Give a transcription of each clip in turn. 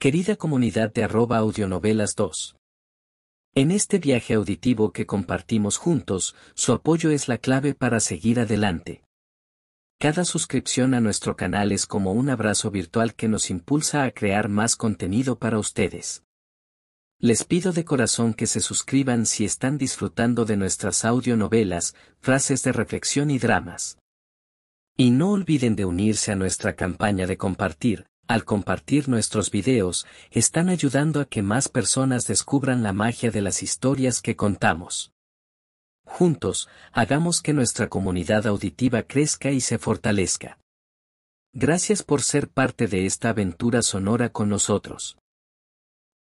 Querida comunidad de arroba audionovelas 2. En este viaje auditivo que compartimos juntos, su apoyo es la clave para seguir adelante. Cada suscripción a nuestro canal es como un abrazo virtual que nos impulsa a crear más contenido para ustedes. Les pido de corazón que se suscriban si están disfrutando de nuestras audionovelas, frases de reflexión y dramas. Y no olviden de unirse a nuestra campaña de compartir, al compartir nuestros videos, están ayudando a que más personas descubran la magia de las historias que contamos. Juntos, hagamos que nuestra comunidad auditiva crezca y se fortalezca. Gracias por ser parte de esta aventura sonora con nosotros.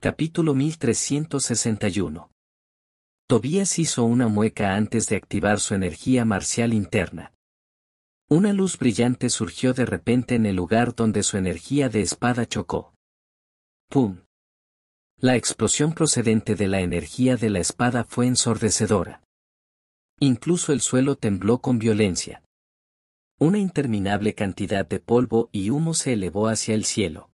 Capítulo 1361 Tobías hizo una mueca antes de activar su energía marcial interna. Una luz brillante surgió de repente en el lugar donde su energía de espada chocó. ¡Pum! La explosión procedente de la energía de la espada fue ensordecedora. Incluso el suelo tembló con violencia. Una interminable cantidad de polvo y humo se elevó hacia el cielo.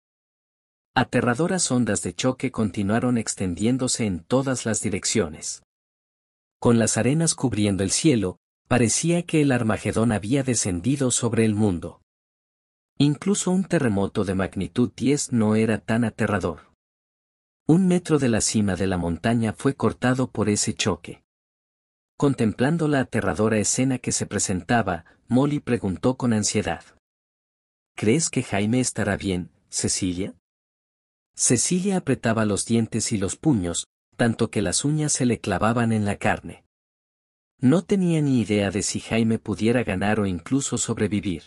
Aterradoras ondas de choque continuaron extendiéndose en todas las direcciones. Con las arenas cubriendo el cielo, Parecía que el Armagedón había descendido sobre el mundo. Incluso un terremoto de magnitud 10 no era tan aterrador. Un metro de la cima de la montaña fue cortado por ese choque. Contemplando la aterradora escena que se presentaba, Molly preguntó con ansiedad. ¿Crees que Jaime estará bien, Cecilia? Cecilia apretaba los dientes y los puños, tanto que las uñas se le clavaban en la carne. No tenía ni idea de si Jaime pudiera ganar o incluso sobrevivir.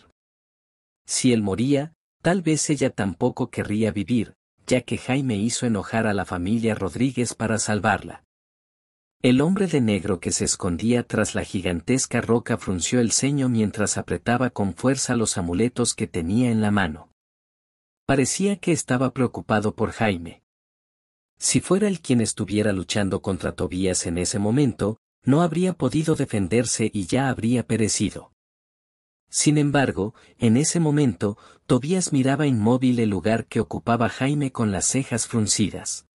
Si él moría, tal vez ella tampoco querría vivir, ya que Jaime hizo enojar a la familia Rodríguez para salvarla. El hombre de negro que se escondía tras la gigantesca roca frunció el ceño mientras apretaba con fuerza los amuletos que tenía en la mano. Parecía que estaba preocupado por Jaime. Si fuera él quien estuviera luchando contra Tobías en ese momento, no habría podido defenderse y ya habría perecido. Sin embargo, en ese momento, Tobías miraba inmóvil el lugar que ocupaba Jaime con las cejas fruncidas.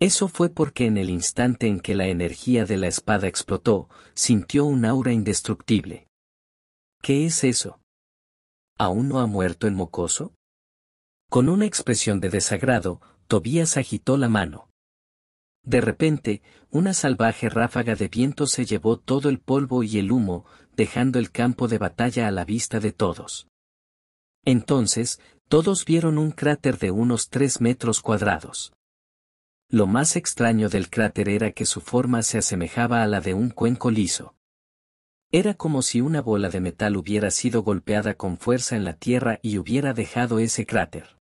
Eso fue porque en el instante en que la energía de la espada explotó, sintió un aura indestructible. ¿Qué es eso? ¿Aún no ha muerto el mocoso? Con una expresión de desagrado, Tobías agitó la mano. De repente, una salvaje ráfaga de viento se llevó todo el polvo y el humo, dejando el campo de batalla a la vista de todos. Entonces, todos vieron un cráter de unos tres metros cuadrados. Lo más extraño del cráter era que su forma se asemejaba a la de un cuenco liso. Era como si una bola de metal hubiera sido golpeada con fuerza en la tierra y hubiera dejado ese cráter.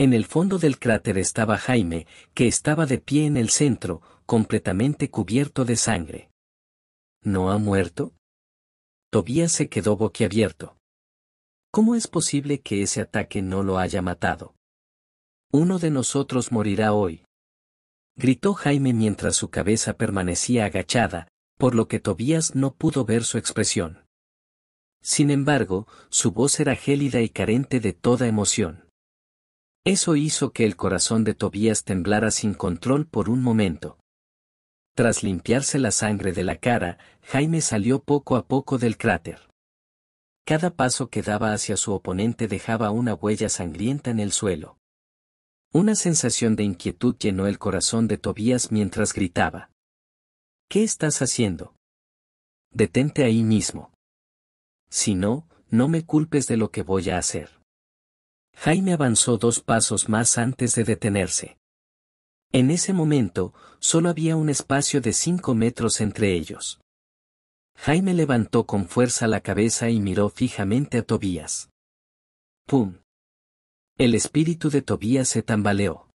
En el fondo del cráter estaba Jaime, que estaba de pie en el centro, completamente cubierto de sangre. ¿No ha muerto? Tobías se quedó boquiabierto. ¿Cómo es posible que ese ataque no lo haya matado? Uno de nosotros morirá hoy. Gritó Jaime mientras su cabeza permanecía agachada, por lo que Tobías no pudo ver su expresión. Sin embargo, su voz era gélida y carente de toda emoción. Eso hizo que el corazón de Tobías temblara sin control por un momento. Tras limpiarse la sangre de la cara, Jaime salió poco a poco del cráter. Cada paso que daba hacia su oponente dejaba una huella sangrienta en el suelo. Una sensación de inquietud llenó el corazón de Tobías mientras gritaba. ¿Qué estás haciendo? Detente ahí mismo. Si no, no me culpes de lo que voy a hacer. Jaime avanzó dos pasos más antes de detenerse. En ese momento, solo había un espacio de cinco metros entre ellos. Jaime levantó con fuerza la cabeza y miró fijamente a Tobías. ¡Pum! El espíritu de Tobías se tambaleó.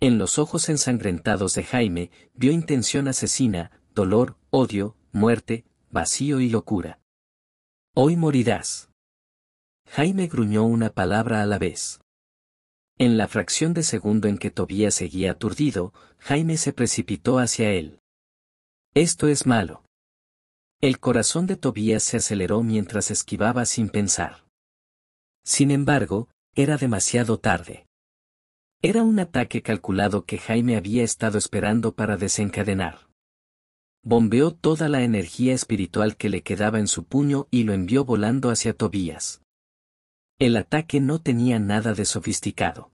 En los ojos ensangrentados de Jaime vio intención asesina, dolor, odio, muerte, vacío y locura. Hoy morirás. Jaime gruñó una palabra a la vez. En la fracción de segundo en que Tobías seguía aturdido, Jaime se precipitó hacia él. Esto es malo. El corazón de Tobías se aceleró mientras esquivaba sin pensar. Sin embargo, era demasiado tarde. Era un ataque calculado que Jaime había estado esperando para desencadenar. Bombeó toda la energía espiritual que le quedaba en su puño y lo envió volando hacia Tobías. El ataque no tenía nada de sofisticado.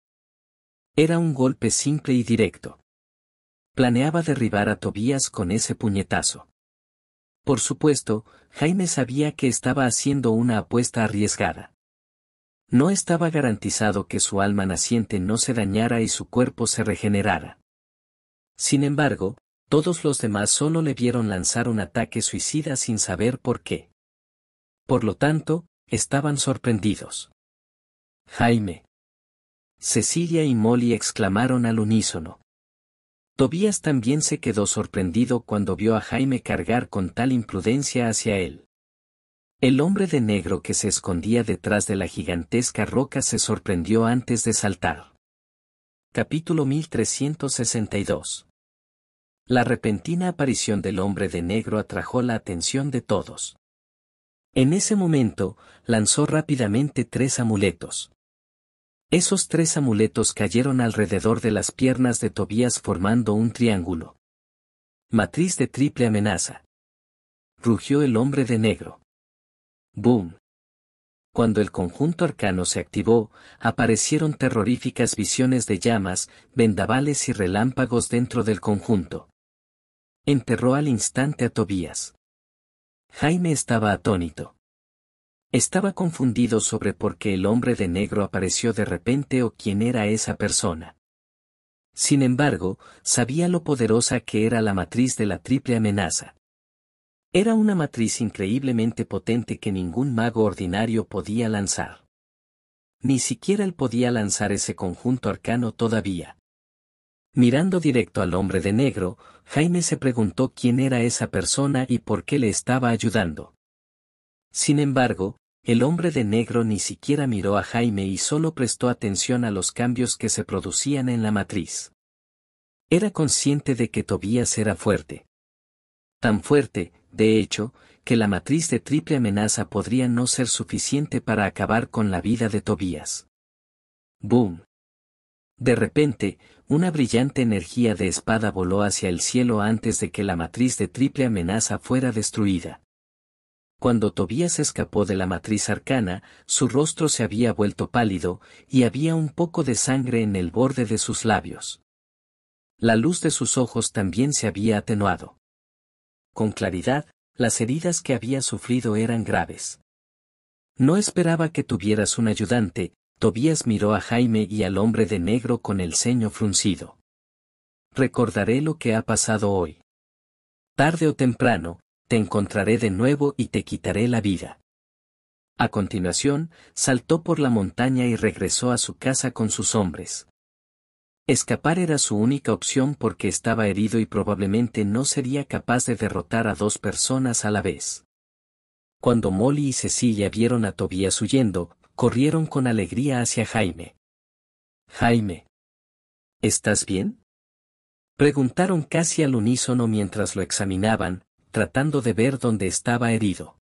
Era un golpe simple y directo. Planeaba derribar a Tobías con ese puñetazo. Por supuesto, Jaime sabía que estaba haciendo una apuesta arriesgada. No estaba garantizado que su alma naciente no se dañara y su cuerpo se regenerara. Sin embargo, todos los demás solo le vieron lanzar un ataque suicida sin saber por qué. Por lo tanto, estaban sorprendidos. Jaime. Cecilia y Molly exclamaron al unísono. Tobías también se quedó sorprendido cuando vio a Jaime cargar con tal imprudencia hacia él. El hombre de negro que se escondía detrás de la gigantesca roca se sorprendió antes de saltar. Capítulo 1362 La repentina aparición del hombre de negro atrajo la atención de todos. En ese momento, lanzó rápidamente tres amuletos. Esos tres amuletos cayeron alrededor de las piernas de Tobías formando un triángulo. Matriz de triple amenaza. Rugió el hombre de negro. ¡Boom! Cuando el conjunto arcano se activó, aparecieron terroríficas visiones de llamas, vendavales y relámpagos dentro del conjunto. Enterró al instante a Tobías. Jaime estaba atónito. Estaba confundido sobre por qué el hombre de negro apareció de repente o quién era esa persona. Sin embargo, sabía lo poderosa que era la matriz de la triple amenaza. Era una matriz increíblemente potente que ningún mago ordinario podía lanzar. Ni siquiera él podía lanzar ese conjunto arcano todavía. Mirando directo al hombre de negro, Jaime se preguntó quién era esa persona y por qué le estaba ayudando. Sin embargo, el hombre de negro ni siquiera miró a Jaime y solo prestó atención a los cambios que se producían en la matriz. Era consciente de que Tobías era fuerte. Tan fuerte, de hecho, que la matriz de triple amenaza podría no ser suficiente para acabar con la vida de Tobías. ¡Boom! De repente, una brillante energía de espada voló hacia el cielo antes de que la matriz de triple amenaza fuera destruida. Cuando Tobías escapó de la matriz arcana, su rostro se había vuelto pálido, y había un poco de sangre en el borde de sus labios. La luz de sus ojos también se había atenuado. Con claridad, las heridas que había sufrido eran graves. No esperaba que tuvieras un ayudante, Tobías miró a Jaime y al hombre de negro con el ceño fruncido. Recordaré lo que ha pasado hoy. Tarde o temprano, te encontraré de nuevo y te quitaré la vida. A continuación, saltó por la montaña y regresó a su casa con sus hombres. Escapar era su única opción porque estaba herido y probablemente no sería capaz de derrotar a dos personas a la vez. Cuando Molly y Cecilia vieron a Tobías huyendo, corrieron con alegría hacia Jaime. Jaime. ¿Estás bien? Preguntaron casi al unísono mientras lo examinaban, tratando de ver dónde estaba herido.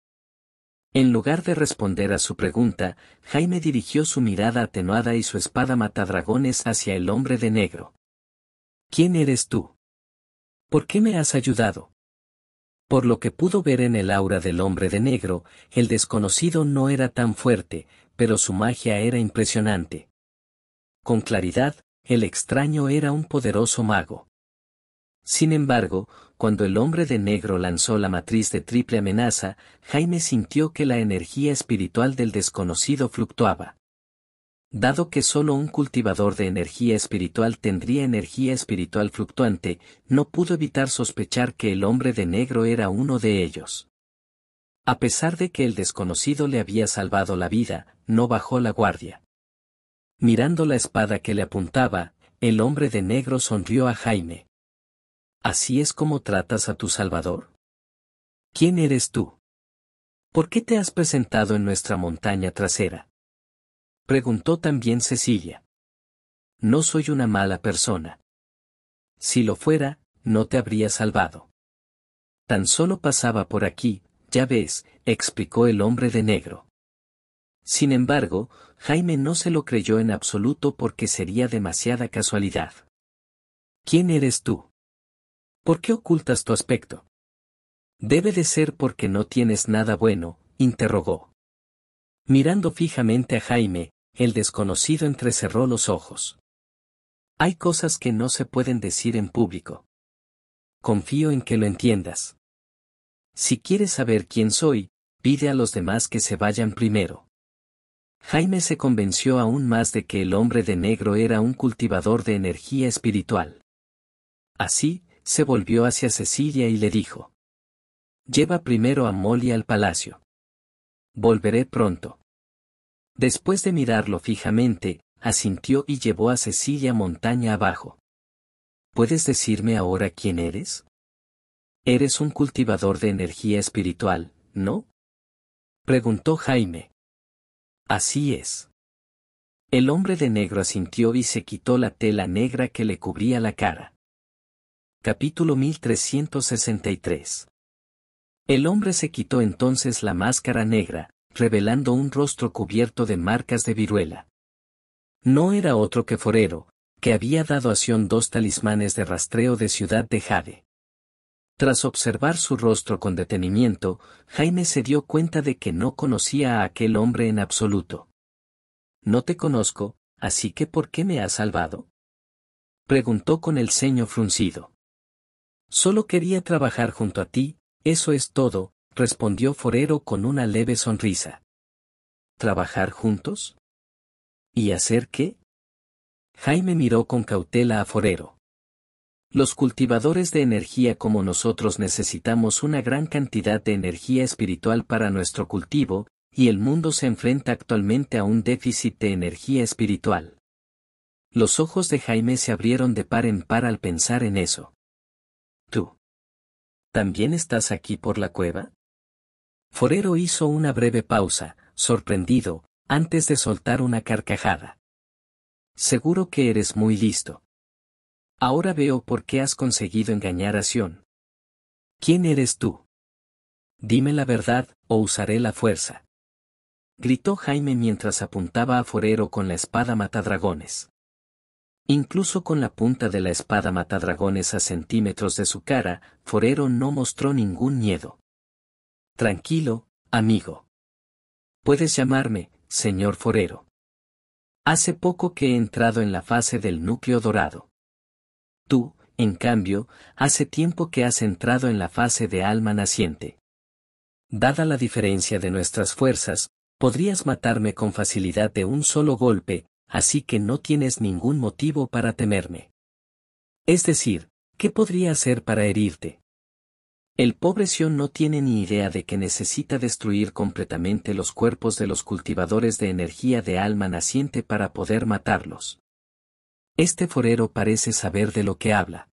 En lugar de responder a su pregunta, Jaime dirigió su mirada atenuada y su espada matadragones hacia el hombre de negro. ¿Quién eres tú? ¿Por qué me has ayudado? Por lo que pudo ver en el aura del hombre de negro, el desconocido no era tan fuerte, pero su magia era impresionante. Con claridad, el extraño era un poderoso mago. Sin embargo, cuando el hombre de negro lanzó la matriz de triple amenaza, Jaime sintió que la energía espiritual del desconocido fluctuaba. Dado que solo un cultivador de energía espiritual tendría energía espiritual fluctuante, no pudo evitar sospechar que el hombre de negro era uno de ellos. A pesar de que el desconocido le había salvado la vida, no bajó la guardia. Mirando la espada que le apuntaba, el hombre de negro sonrió a Jaime. ¿Así es como tratas a tu Salvador? ¿Quién eres tú? ¿Por qué te has presentado en nuestra montaña trasera? Preguntó también Cecilia. No soy una mala persona. Si lo fuera, no te habría salvado. Tan solo pasaba por aquí, ya ves, explicó el hombre de negro. Sin embargo, Jaime no se lo creyó en absoluto porque sería demasiada casualidad. ¿Quién eres tú? ¿Por qué ocultas tu aspecto? Debe de ser porque no tienes nada bueno, interrogó. Mirando fijamente a Jaime, el desconocido entrecerró los ojos. Hay cosas que no se pueden decir en público. Confío en que lo entiendas. Si quieres saber quién soy, pide a los demás que se vayan primero. Jaime se convenció aún más de que el hombre de negro era un cultivador de energía espiritual. Así, se volvió hacia Cecilia y le dijo. Lleva primero a Molly al palacio. Volveré pronto. Después de mirarlo fijamente, asintió y llevó a Cecilia montaña abajo. ¿Puedes decirme ahora quién eres? Eres un cultivador de energía espiritual, ¿no? Preguntó Jaime. Así es. El hombre de negro asintió y se quitó la tela negra que le cubría la cara. Capítulo 1363. El hombre se quitó entonces la máscara negra, revelando un rostro cubierto de marcas de viruela. No era otro que Forero, que había dado a Sion dos talismanes de rastreo de ciudad de Jade. Tras observar su rostro con detenimiento, Jaime se dio cuenta de que no conocía a aquel hombre en absoluto. No te conozco, así que ¿por qué me has salvado? preguntó con el ceño fruncido. Solo quería trabajar junto a ti, eso es todo, respondió Forero con una leve sonrisa. ¿Trabajar juntos? ¿Y hacer qué? Jaime miró con cautela a Forero. Los cultivadores de energía como nosotros necesitamos una gran cantidad de energía espiritual para nuestro cultivo, y el mundo se enfrenta actualmente a un déficit de energía espiritual. Los ojos de Jaime se abrieron de par en par al pensar en eso. ¿También estás aquí por la cueva? Forero hizo una breve pausa, sorprendido, antes de soltar una carcajada. Seguro que eres muy listo. Ahora veo por qué has conseguido engañar a Sion. ¿Quién eres tú? Dime la verdad, o usaré la fuerza. Gritó Jaime mientras apuntaba a Forero con la espada matadragones. Incluso con la punta de la espada matadragones a centímetros de su cara, Forero no mostró ningún miedo. Tranquilo, amigo. Puedes llamarme, señor Forero. Hace poco que he entrado en la fase del núcleo dorado. Tú, en cambio, hace tiempo que has entrado en la fase de alma naciente. Dada la diferencia de nuestras fuerzas, podrías matarme con facilidad de un solo golpe, así que no tienes ningún motivo para temerme. Es decir, ¿qué podría hacer para herirte? El pobre Sion no tiene ni idea de que necesita destruir completamente los cuerpos de los cultivadores de energía de alma naciente para poder matarlos. Este forero parece saber de lo que habla.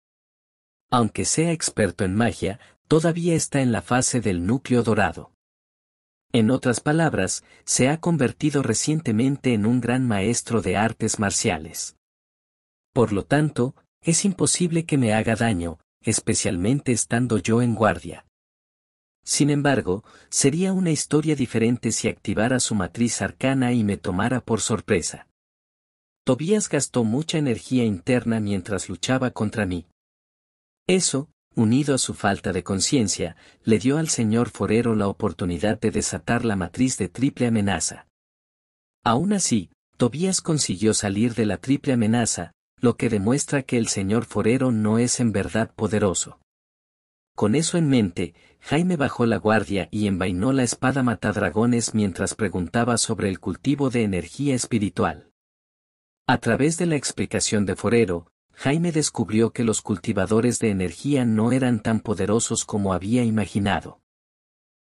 Aunque sea experto en magia, todavía está en la fase del núcleo dorado. En otras palabras, se ha convertido recientemente en un gran maestro de artes marciales. Por lo tanto, es imposible que me haga daño, especialmente estando yo en guardia. Sin embargo, sería una historia diferente si activara su matriz arcana y me tomara por sorpresa. Tobías gastó mucha energía interna mientras luchaba contra mí. Eso, unido a su falta de conciencia, le dio al señor Forero la oportunidad de desatar la matriz de triple amenaza. Aún así, Tobías consiguió salir de la triple amenaza, lo que demuestra que el señor Forero no es en verdad poderoso. Con eso en mente, Jaime bajó la guardia y envainó la espada matadragones mientras preguntaba sobre el cultivo de energía espiritual. A través de la explicación de Forero, Jaime descubrió que los cultivadores de energía no eran tan poderosos como había imaginado.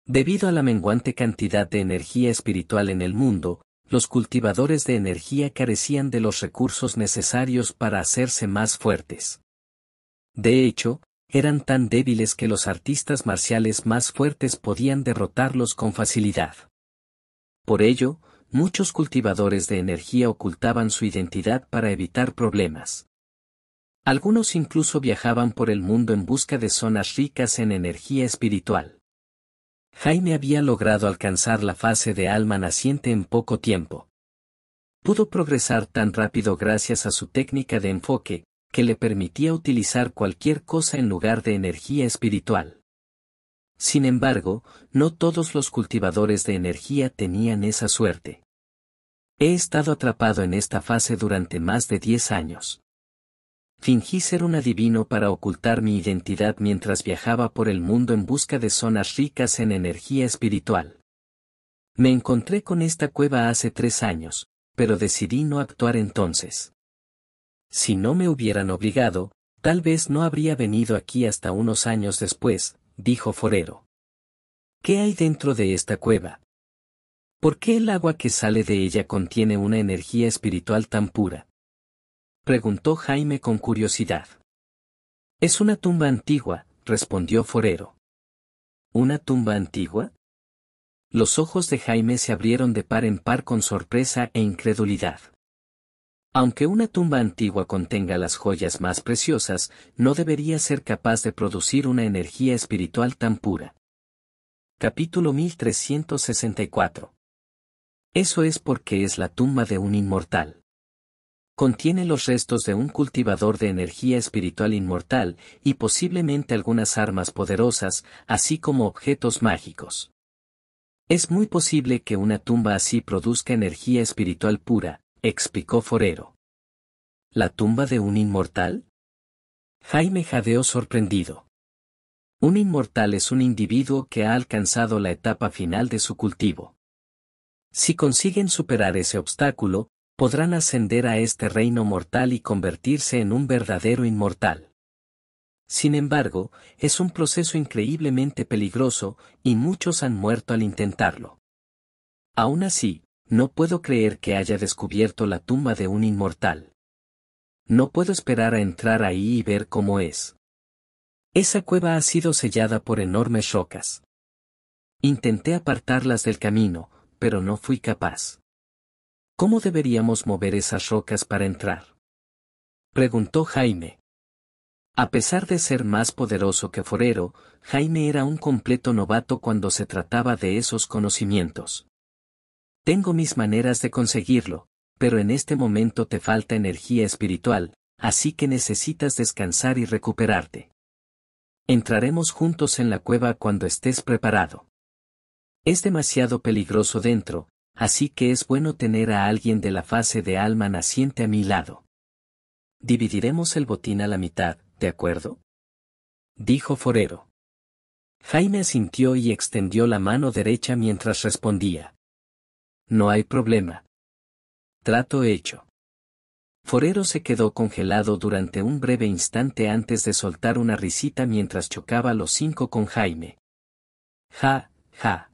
Debido a la menguante cantidad de energía espiritual en el mundo, los cultivadores de energía carecían de los recursos necesarios para hacerse más fuertes. De hecho, eran tan débiles que los artistas marciales más fuertes podían derrotarlos con facilidad. Por ello, muchos cultivadores de energía ocultaban su identidad para evitar problemas. Algunos incluso viajaban por el mundo en busca de zonas ricas en energía espiritual. Jaime había logrado alcanzar la fase de alma naciente en poco tiempo. Pudo progresar tan rápido gracias a su técnica de enfoque, que le permitía utilizar cualquier cosa en lugar de energía espiritual. Sin embargo, no todos los cultivadores de energía tenían esa suerte. He estado atrapado en esta fase durante más de 10 años. Fingí ser un adivino para ocultar mi identidad mientras viajaba por el mundo en busca de zonas ricas en energía espiritual. Me encontré con esta cueva hace tres años, pero decidí no actuar entonces. Si no me hubieran obligado, tal vez no habría venido aquí hasta unos años después, dijo Forero. ¿Qué hay dentro de esta cueva? ¿Por qué el agua que sale de ella contiene una energía espiritual tan pura? preguntó Jaime con curiosidad. Es una tumba antigua, respondió Forero. ¿Una tumba antigua? Los ojos de Jaime se abrieron de par en par con sorpresa e incredulidad. Aunque una tumba antigua contenga las joyas más preciosas, no debería ser capaz de producir una energía espiritual tan pura. Capítulo 1364 Eso es porque es la tumba de un inmortal contiene los restos de un cultivador de energía espiritual inmortal y posiblemente algunas armas poderosas, así como objetos mágicos. Es muy posible que una tumba así produzca energía espiritual pura, explicó Forero. ¿La tumba de un inmortal? Jaime jadeó sorprendido. Un inmortal es un individuo que ha alcanzado la etapa final de su cultivo. Si consiguen superar ese obstáculo, podrán ascender a este reino mortal y convertirse en un verdadero inmortal. Sin embargo, es un proceso increíblemente peligroso, y muchos han muerto al intentarlo. Aún así, no puedo creer que haya descubierto la tumba de un inmortal. No puedo esperar a entrar ahí y ver cómo es. Esa cueva ha sido sellada por enormes rocas. Intenté apartarlas del camino, pero no fui capaz. ¿Cómo deberíamos mover esas rocas para entrar? Preguntó Jaime. A pesar de ser más poderoso que Forero, Jaime era un completo novato cuando se trataba de esos conocimientos. Tengo mis maneras de conseguirlo, pero en este momento te falta energía espiritual, así que necesitas descansar y recuperarte. Entraremos juntos en la cueva cuando estés preparado. Es demasiado peligroso dentro, Así que es bueno tener a alguien de la fase de alma naciente a mi lado. Dividiremos el botín a la mitad, ¿de acuerdo? Dijo Forero. Jaime sintió y extendió la mano derecha mientras respondía. No hay problema. Trato hecho. Forero se quedó congelado durante un breve instante antes de soltar una risita mientras chocaba los cinco con Jaime. Ja, ja.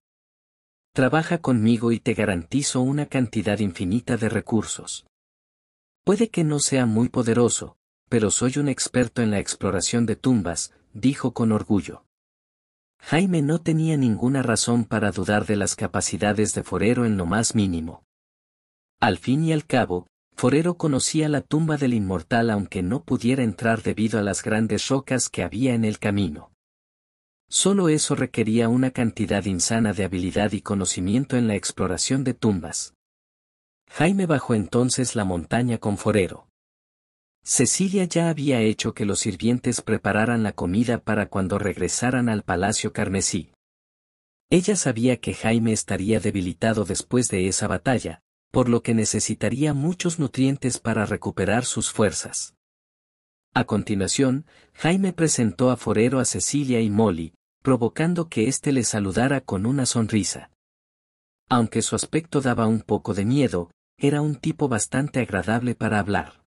Trabaja conmigo y te garantizo una cantidad infinita de recursos. Puede que no sea muy poderoso, pero soy un experto en la exploración de tumbas, dijo con orgullo. Jaime no tenía ninguna razón para dudar de las capacidades de Forero en lo más mínimo. Al fin y al cabo, Forero conocía la tumba del inmortal aunque no pudiera entrar debido a las grandes rocas que había en el camino. Solo eso requería una cantidad insana de habilidad y conocimiento en la exploración de tumbas. Jaime bajó entonces la montaña con Forero. Cecilia ya había hecho que los sirvientes prepararan la comida para cuando regresaran al Palacio Carmesí. Ella sabía que Jaime estaría debilitado después de esa batalla, por lo que necesitaría muchos nutrientes para recuperar sus fuerzas. A continuación, Jaime presentó a Forero a Cecilia y Molly, provocando que éste le saludara con una sonrisa. Aunque su aspecto daba un poco de miedo, era un tipo bastante agradable para hablar.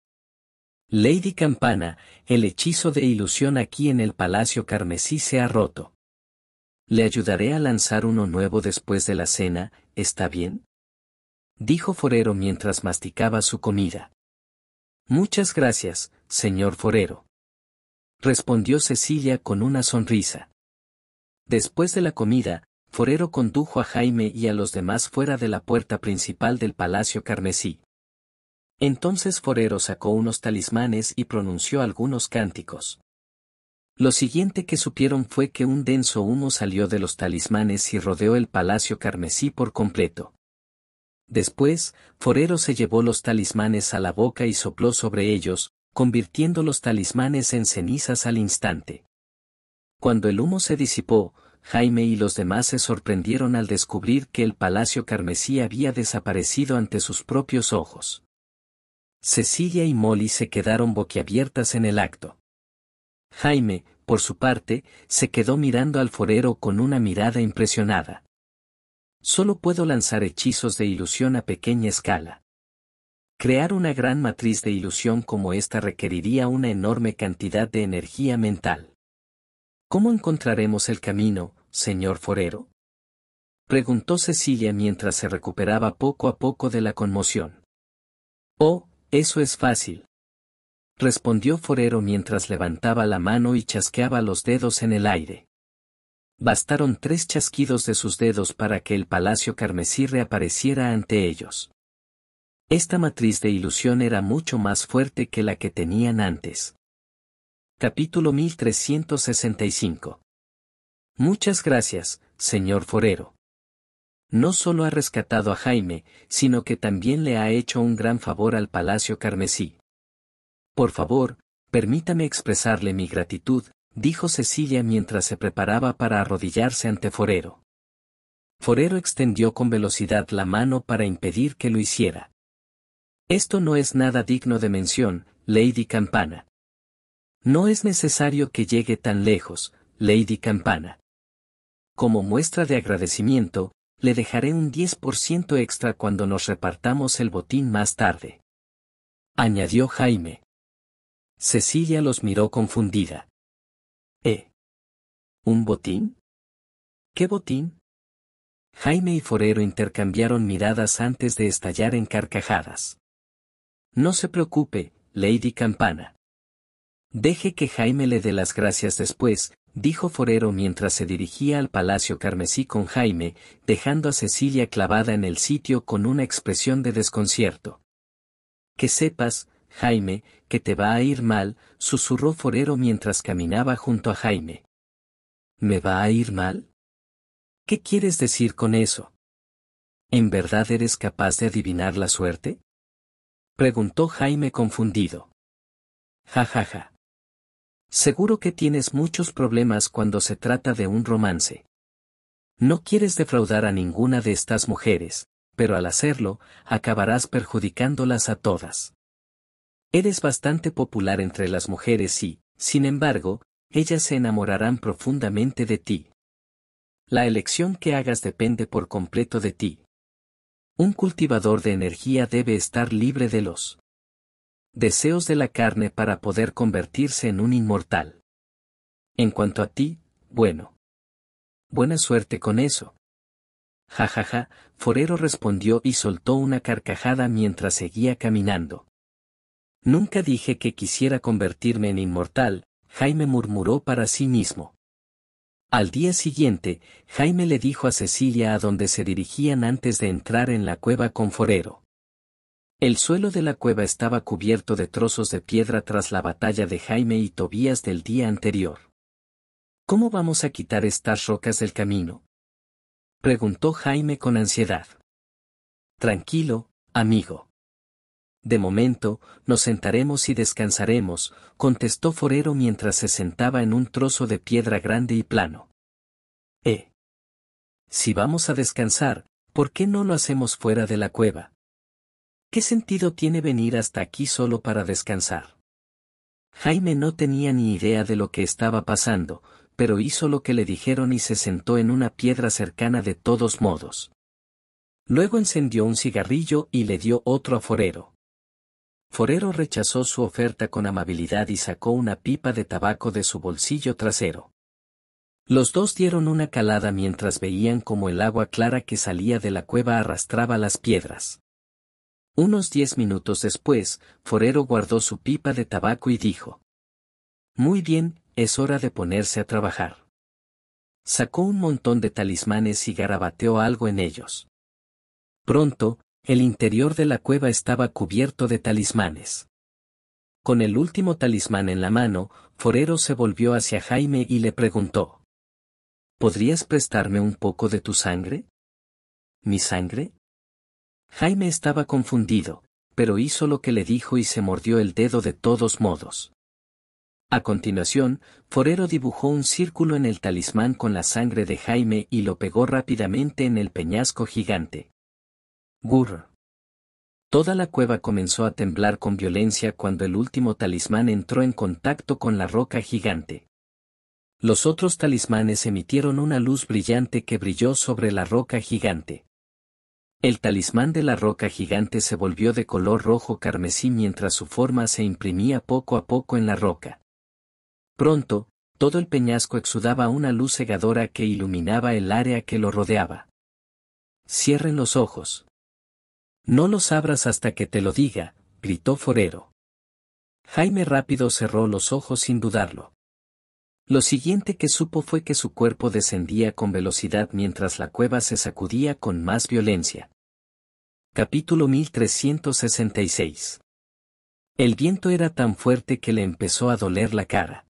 Lady Campana, el hechizo de ilusión aquí en el Palacio Carmesí se ha roto. Le ayudaré a lanzar uno nuevo después de la cena, ¿está bien? Dijo Forero mientras masticaba su comida. Muchas gracias, señor forero. Respondió Cecilia con una sonrisa. Después de la comida, Forero condujo a Jaime y a los demás fuera de la puerta principal del Palacio Carmesí. Entonces Forero sacó unos talismanes y pronunció algunos cánticos. Lo siguiente que supieron fue que un denso humo salió de los talismanes y rodeó el Palacio Carmesí por completo. Después, Forero se llevó los talismanes a la boca y sopló sobre ellos, convirtiendo los talismanes en cenizas al instante. Cuando el humo se disipó, Jaime y los demás se sorprendieron al descubrir que el palacio carmesí había desaparecido ante sus propios ojos. Cecilia y Molly se quedaron boquiabiertas en el acto. Jaime, por su parte, se quedó mirando al forero con una mirada impresionada. Solo puedo lanzar hechizos de ilusión a pequeña escala. Crear una gran matriz de ilusión como esta requeriría una enorme cantidad de energía mental. ¿Cómo encontraremos el camino, señor Forero? Preguntó Cecilia mientras se recuperaba poco a poco de la conmoción. Oh, eso es fácil. Respondió Forero mientras levantaba la mano y chasqueaba los dedos en el aire. Bastaron tres chasquidos de sus dedos para que el palacio carmesí reapareciera ante ellos. Esta matriz de ilusión era mucho más fuerte que la que tenían antes. Capítulo 1365 Muchas gracias, señor Forero. No solo ha rescatado a Jaime, sino que también le ha hecho un gran favor al Palacio Carmesí. Por favor, permítame expresarle mi gratitud, dijo Cecilia mientras se preparaba para arrodillarse ante Forero. Forero extendió con velocidad la mano para impedir que lo hiciera. Esto no es nada digno de mención, Lady Campana. No es necesario que llegue tan lejos, Lady Campana. Como muestra de agradecimiento, le dejaré un 10% extra cuando nos repartamos el botín más tarde. Añadió Jaime. Cecilia los miró confundida. ¿Eh? ¿Un botín? ¿Qué botín? Jaime y Forero intercambiaron miradas antes de estallar en carcajadas. No se preocupe, Lady Campana. Deje que Jaime le dé las gracias después, dijo Forero mientras se dirigía al Palacio Carmesí con Jaime, dejando a Cecilia clavada en el sitio con una expresión de desconcierto. Que sepas, Jaime, que te va a ir mal, susurró Forero mientras caminaba junto a Jaime. ¿Me va a ir mal? ¿Qué quieres decir con eso? ¿En verdad eres capaz de adivinar la suerte? Preguntó Jaime confundido. Ja ja ja. Seguro que tienes muchos problemas cuando se trata de un romance. No quieres defraudar a ninguna de estas mujeres, pero al hacerlo, acabarás perjudicándolas a todas. Eres bastante popular entre las mujeres y, sin embargo, ellas se enamorarán profundamente de ti. La elección que hagas depende por completo de ti. Un cultivador de energía debe estar libre de los deseos de la carne para poder convertirse en un inmortal. En cuanto a ti, bueno. Buena suerte con eso. Ja ja ja, Forero respondió y soltó una carcajada mientras seguía caminando. Nunca dije que quisiera convertirme en inmortal, Jaime murmuró para sí mismo. Al día siguiente, Jaime le dijo a Cecilia a donde se dirigían antes de entrar en la cueva con Forero. El suelo de la cueva estaba cubierto de trozos de piedra tras la batalla de Jaime y Tobías del día anterior. ¿Cómo vamos a quitar estas rocas del camino? preguntó Jaime con ansiedad. Tranquilo, amigo. De momento, nos sentaremos y descansaremos, contestó Forero mientras se sentaba en un trozo de piedra grande y plano. Eh. Si vamos a descansar, ¿por qué no lo hacemos fuera de la cueva? ¿Qué sentido tiene venir hasta aquí solo para descansar? Jaime no tenía ni idea de lo que estaba pasando, pero hizo lo que le dijeron y se sentó en una piedra cercana de todos modos. Luego encendió un cigarrillo y le dio otro a Forero. Forero rechazó su oferta con amabilidad y sacó una pipa de tabaco de su bolsillo trasero. Los dos dieron una calada mientras veían cómo el agua clara que salía de la cueva arrastraba las piedras. Unos diez minutos después, Forero guardó su pipa de tabaco y dijo. Muy bien, es hora de ponerse a trabajar. Sacó un montón de talismanes y garabateó algo en ellos. Pronto, el interior de la cueva estaba cubierto de talismanes. Con el último talismán en la mano, Forero se volvió hacia Jaime y le preguntó. ¿Podrías prestarme un poco de tu sangre? ¿Mi sangre? Jaime estaba confundido, pero hizo lo que le dijo y se mordió el dedo de todos modos. A continuación, Forero dibujó un círculo en el talismán con la sangre de Jaime y lo pegó rápidamente en el peñasco gigante. Gur. Toda la cueva comenzó a temblar con violencia cuando el último talismán entró en contacto con la roca gigante. Los otros talismanes emitieron una luz brillante que brilló sobre la roca gigante. El talismán de la roca gigante se volvió de color rojo carmesí mientras su forma se imprimía poco a poco en la roca. Pronto, todo el peñasco exudaba una luz cegadora que iluminaba el área que lo rodeaba. Cierren los ojos. No los abras hasta que te lo diga, gritó Forero. Jaime rápido cerró los ojos sin dudarlo. Lo siguiente que supo fue que su cuerpo descendía con velocidad mientras la cueva se sacudía con más violencia. Capítulo 1366 El viento era tan fuerte que le empezó a doler la cara.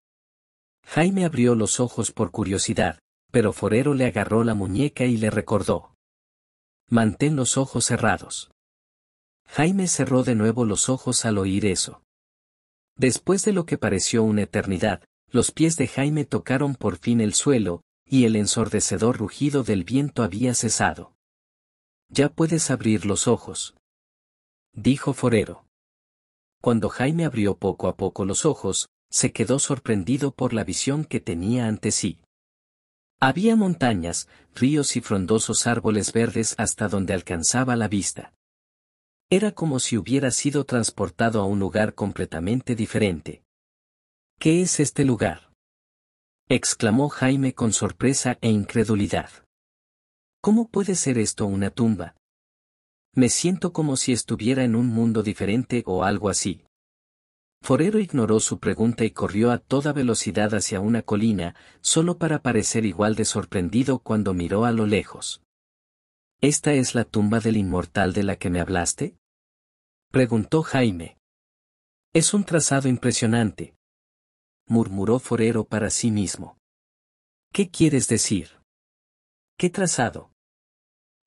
Jaime abrió los ojos por curiosidad, pero Forero le agarró la muñeca y le recordó. Mantén los ojos cerrados. Jaime cerró de nuevo los ojos al oír eso. Después de lo que pareció una eternidad, los pies de Jaime tocaron por fin el suelo, y el ensordecedor rugido del viento había cesado. Ya puedes abrir los ojos. Dijo Forero. Cuando Jaime abrió poco a poco los ojos, se quedó sorprendido por la visión que tenía ante sí. Había montañas, ríos y frondosos árboles verdes hasta donde alcanzaba la vista. Era como si hubiera sido transportado a un lugar completamente diferente. ¿Qué es este lugar? exclamó Jaime con sorpresa e incredulidad. ¿Cómo puede ser esto una tumba? Me siento como si estuviera en un mundo diferente o algo así. Forero ignoró su pregunta y corrió a toda velocidad hacia una colina, solo para parecer igual de sorprendido cuando miró a lo lejos. ¿Esta es la tumba del inmortal de la que me hablaste? Preguntó Jaime. Es un trazado impresionante. Murmuró Forero para sí mismo. ¿Qué quieres decir? ¿Qué trazado?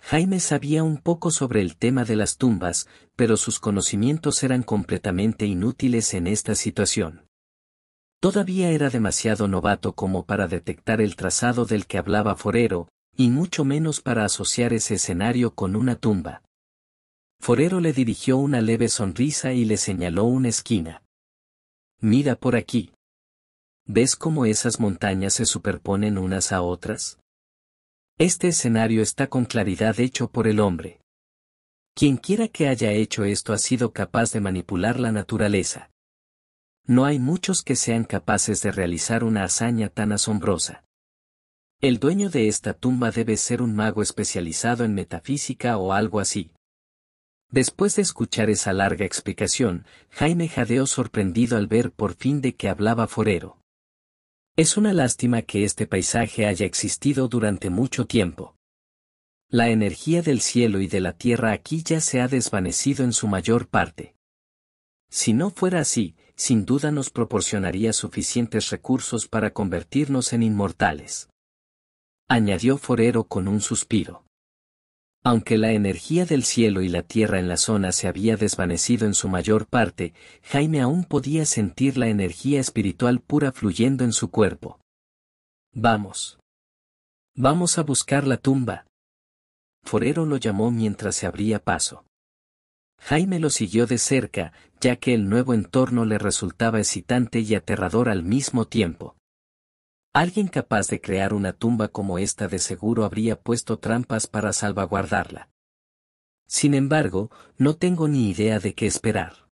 Jaime sabía un poco sobre el tema de las tumbas, pero sus conocimientos eran completamente inútiles en esta situación. Todavía era demasiado novato como para detectar el trazado del que hablaba Forero, y mucho menos para asociar ese escenario con una tumba. Forero le dirigió una leve sonrisa y le señaló una esquina. Mira por aquí. ¿Ves cómo esas montañas se superponen unas a otras? Este escenario está con claridad hecho por el hombre. Quienquiera que haya hecho esto ha sido capaz de manipular la naturaleza. No hay muchos que sean capaces de realizar una hazaña tan asombrosa. El dueño de esta tumba debe ser un mago especializado en metafísica o algo así. Después de escuchar esa larga explicación, Jaime jadeó sorprendido al ver por fin de que hablaba Forero. Es una lástima que este paisaje haya existido durante mucho tiempo. La energía del cielo y de la tierra aquí ya se ha desvanecido en su mayor parte. Si no fuera así, sin duda nos proporcionaría suficientes recursos para convertirnos en inmortales. Añadió Forero con un suspiro. Aunque la energía del cielo y la tierra en la zona se había desvanecido en su mayor parte, Jaime aún podía sentir la energía espiritual pura fluyendo en su cuerpo. Vamos. Vamos a buscar la tumba. Forero lo llamó mientras se abría paso. Jaime lo siguió de cerca, ya que el nuevo entorno le resultaba excitante y aterrador al mismo tiempo. Alguien capaz de crear una tumba como esta de seguro habría puesto trampas para salvaguardarla. Sin embargo, no tengo ni idea de qué esperar.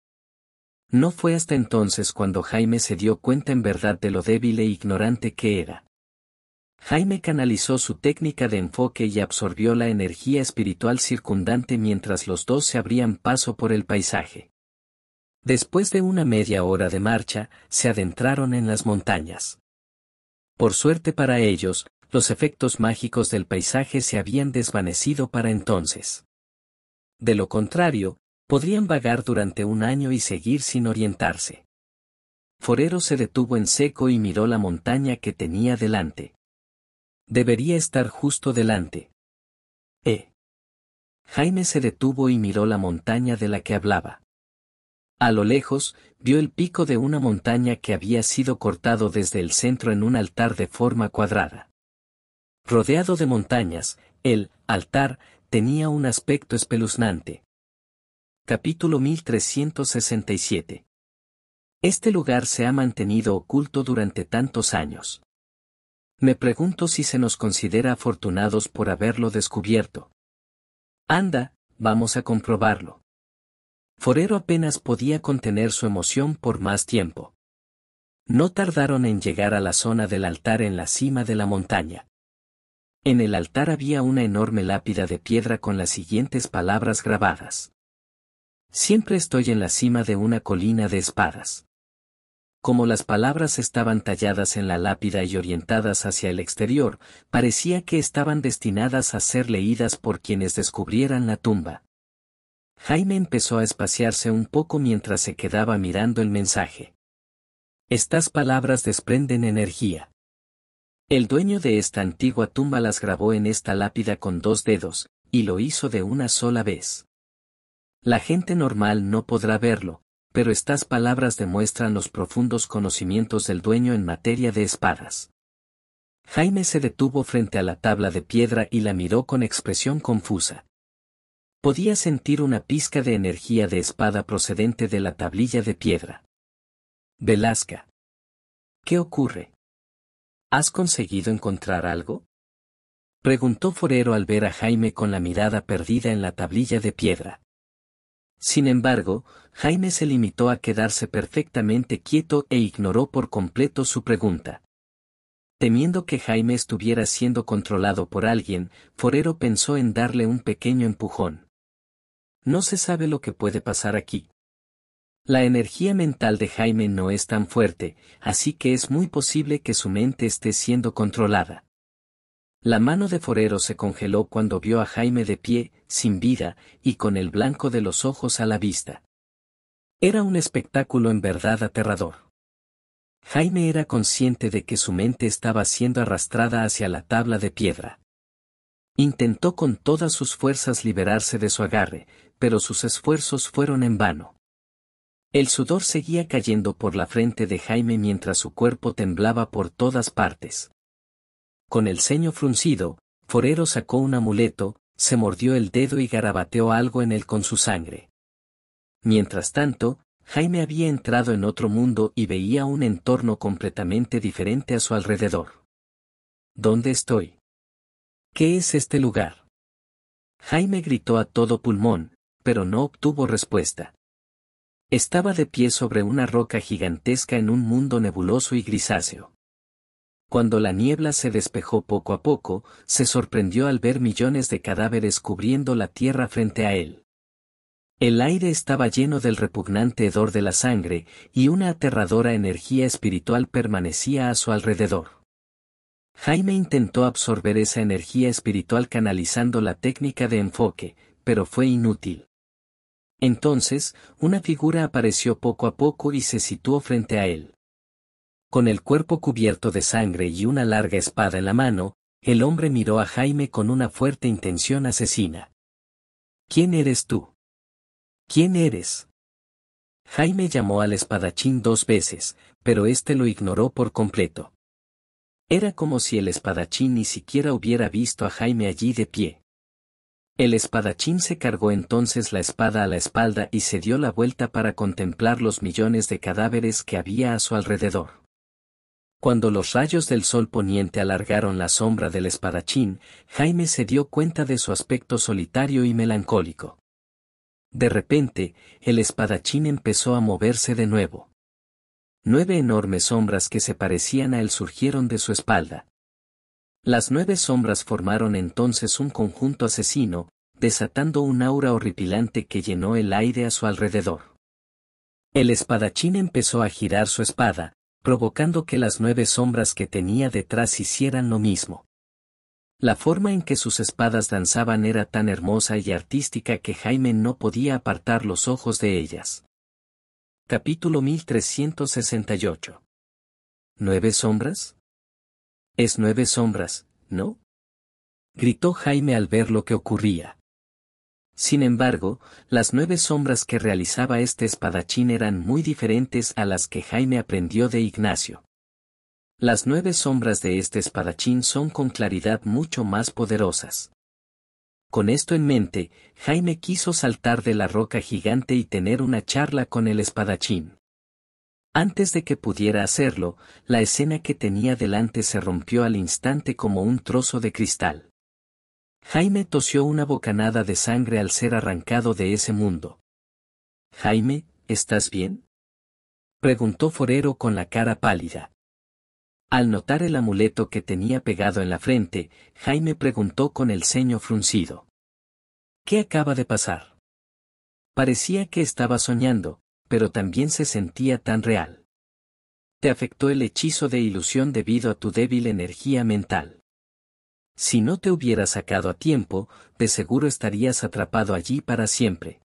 No fue hasta entonces cuando Jaime se dio cuenta en verdad de lo débil e ignorante que era. Jaime canalizó su técnica de enfoque y absorbió la energía espiritual circundante mientras los dos se abrían paso por el paisaje. Después de una media hora de marcha, se adentraron en las montañas. Por suerte para ellos, los efectos mágicos del paisaje se habían desvanecido para entonces. De lo contrario, podrían vagar durante un año y seguir sin orientarse. Forero se detuvo en seco y miró la montaña que tenía delante. Debería estar justo delante. Eh. Jaime se detuvo y miró la montaña de la que hablaba. A lo lejos, vio el pico de una montaña que había sido cortado desde el centro en un altar de forma cuadrada. Rodeado de montañas, el altar tenía un aspecto espeluznante. Capítulo 1367 Este lugar se ha mantenido oculto durante tantos años. Me pregunto si se nos considera afortunados por haberlo descubierto. Anda, vamos a comprobarlo. Forero apenas podía contener su emoción por más tiempo. No tardaron en llegar a la zona del altar en la cima de la montaña. En el altar había una enorme lápida de piedra con las siguientes palabras grabadas. Siempre estoy en la cima de una colina de espadas. Como las palabras estaban talladas en la lápida y orientadas hacia el exterior, parecía que estaban destinadas a ser leídas por quienes descubrieran la tumba. Jaime empezó a espaciarse un poco mientras se quedaba mirando el mensaje. Estas palabras desprenden energía. El dueño de esta antigua tumba las grabó en esta lápida con dos dedos, y lo hizo de una sola vez. La gente normal no podrá verlo, pero estas palabras demuestran los profundos conocimientos del dueño en materia de espadas. Jaime se detuvo frente a la tabla de piedra y la miró con expresión confusa podía sentir una pizca de energía de espada procedente de la tablilla de piedra. Velasca. ¿Qué ocurre? ¿Has conseguido encontrar algo? Preguntó Forero al ver a Jaime con la mirada perdida en la tablilla de piedra. Sin embargo, Jaime se limitó a quedarse perfectamente quieto e ignoró por completo su pregunta. Temiendo que Jaime estuviera siendo controlado por alguien, Forero pensó en darle un pequeño empujón no se sabe lo que puede pasar aquí. La energía mental de Jaime no es tan fuerte, así que es muy posible que su mente esté siendo controlada. La mano de Forero se congeló cuando vio a Jaime de pie, sin vida, y con el blanco de los ojos a la vista. Era un espectáculo en verdad aterrador. Jaime era consciente de que su mente estaba siendo arrastrada hacia la tabla de piedra. Intentó con todas sus fuerzas liberarse de su agarre, pero sus esfuerzos fueron en vano. El sudor seguía cayendo por la frente de Jaime mientras su cuerpo temblaba por todas partes. Con el ceño fruncido, Forero sacó un amuleto, se mordió el dedo y garabateó algo en él con su sangre. Mientras tanto, Jaime había entrado en otro mundo y veía un entorno completamente diferente a su alrededor. ¿Dónde estoy? ¿Qué es este lugar? Jaime gritó a todo pulmón, pero no obtuvo respuesta. Estaba de pie sobre una roca gigantesca en un mundo nebuloso y grisáceo. Cuando la niebla se despejó poco a poco, se sorprendió al ver millones de cadáveres cubriendo la tierra frente a él. El aire estaba lleno del repugnante hedor de la sangre, y una aterradora energía espiritual permanecía a su alrededor. Jaime intentó absorber esa energía espiritual canalizando la técnica de enfoque, pero fue inútil. Entonces, una figura apareció poco a poco y se situó frente a él. Con el cuerpo cubierto de sangre y una larga espada en la mano, el hombre miró a Jaime con una fuerte intención asesina. ¿Quién eres tú? ¿Quién eres? Jaime llamó al espadachín dos veces, pero éste lo ignoró por completo. Era como si el espadachín ni siquiera hubiera visto a Jaime allí de pie. El espadachín se cargó entonces la espada a la espalda y se dio la vuelta para contemplar los millones de cadáveres que había a su alrededor. Cuando los rayos del sol poniente alargaron la sombra del espadachín, Jaime se dio cuenta de su aspecto solitario y melancólico. De repente, el espadachín empezó a moverse de nuevo. Nueve enormes sombras que se parecían a él surgieron de su espalda. Las nueve sombras formaron entonces un conjunto asesino, desatando un aura horripilante que llenó el aire a su alrededor. El espadachín empezó a girar su espada, provocando que las nueve sombras que tenía detrás hicieran lo mismo. La forma en que sus espadas danzaban era tan hermosa y artística que Jaime no podía apartar los ojos de ellas. Capítulo 1368 ¿Nueve sombras? Es nueve sombras, ¿no? gritó Jaime al ver lo que ocurría. Sin embargo, las nueve sombras que realizaba este espadachín eran muy diferentes a las que Jaime aprendió de Ignacio. Las nueve sombras de este espadachín son con claridad mucho más poderosas. Con esto en mente, Jaime quiso saltar de la roca gigante y tener una charla con el espadachín. Antes de que pudiera hacerlo, la escena que tenía delante se rompió al instante como un trozo de cristal. Jaime tosió una bocanada de sangre al ser arrancado de ese mundo. Jaime, ¿estás bien? preguntó Forero con la cara pálida. Al notar el amuleto que tenía pegado en la frente, Jaime preguntó con el ceño fruncido. ¿Qué acaba de pasar? Parecía que estaba soñando, pero también se sentía tan real. Te afectó el hechizo de ilusión debido a tu débil energía mental. Si no te hubiera sacado a tiempo, de seguro estarías atrapado allí para siempre.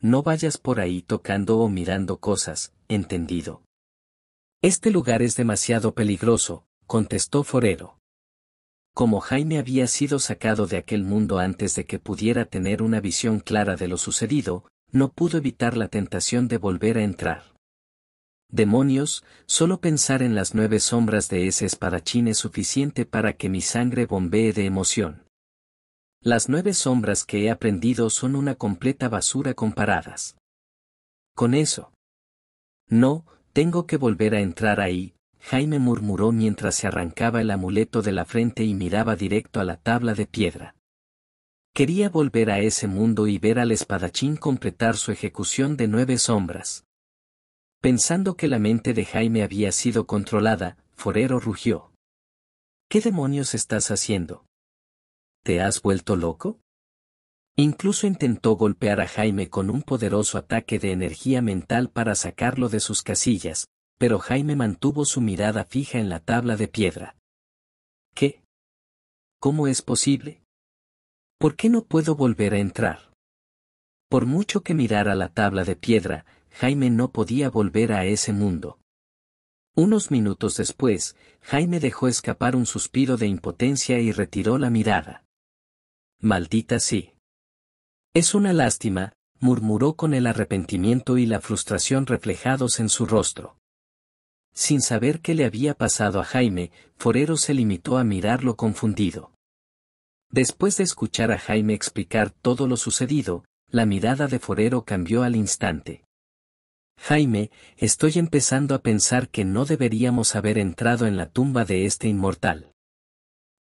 No vayas por ahí tocando o mirando cosas, entendido. Este lugar es demasiado peligroso, contestó Forero. Como Jaime había sido sacado de aquel mundo antes de que pudiera tener una visión clara de lo sucedido, no pudo evitar la tentación de volver a entrar. Demonios, solo pensar en las nueve sombras de ese espadachín es suficiente para que mi sangre bombee de emoción. Las nueve sombras que he aprendido son una completa basura comparadas. Con eso. No, tengo que volver a entrar ahí, Jaime murmuró mientras se arrancaba el amuleto de la frente y miraba directo a la tabla de piedra. Quería volver a ese mundo y ver al espadachín completar su ejecución de nueve sombras. Pensando que la mente de Jaime había sido controlada, Forero rugió. ¿Qué demonios estás haciendo? ¿Te has vuelto loco? Incluso intentó golpear a Jaime con un poderoso ataque de energía mental para sacarlo de sus casillas, pero Jaime mantuvo su mirada fija en la tabla de piedra. ¿Qué? ¿Cómo es posible? ¿Por qué no puedo volver a entrar? Por mucho que mirara la tabla de piedra, Jaime no podía volver a ese mundo. Unos minutos después, Jaime dejó escapar un suspiro de impotencia y retiró la mirada. Maldita sí. Es una lástima, murmuró con el arrepentimiento y la frustración reflejados en su rostro. Sin saber qué le había pasado a Jaime, Forero se limitó a mirarlo confundido. Después de escuchar a Jaime explicar todo lo sucedido, la mirada de Forero cambió al instante. Jaime, estoy empezando a pensar que no deberíamos haber entrado en la tumba de este inmortal.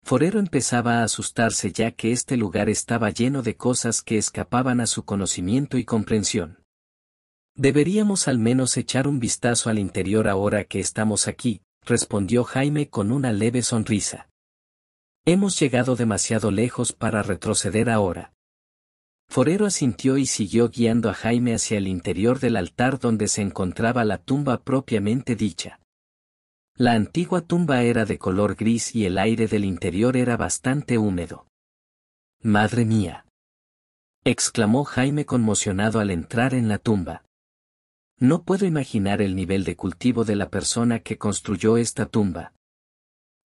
Forero empezaba a asustarse ya que este lugar estaba lleno de cosas que escapaban a su conocimiento y comprensión. Deberíamos al menos echar un vistazo al interior ahora que estamos aquí, respondió Jaime con una leve sonrisa. Hemos llegado demasiado lejos para retroceder ahora. Forero asintió y siguió guiando a Jaime hacia el interior del altar donde se encontraba la tumba propiamente dicha. La antigua tumba era de color gris y el aire del interior era bastante húmedo. Madre mía. exclamó Jaime conmocionado al entrar en la tumba. No puedo imaginar el nivel de cultivo de la persona que construyó esta tumba.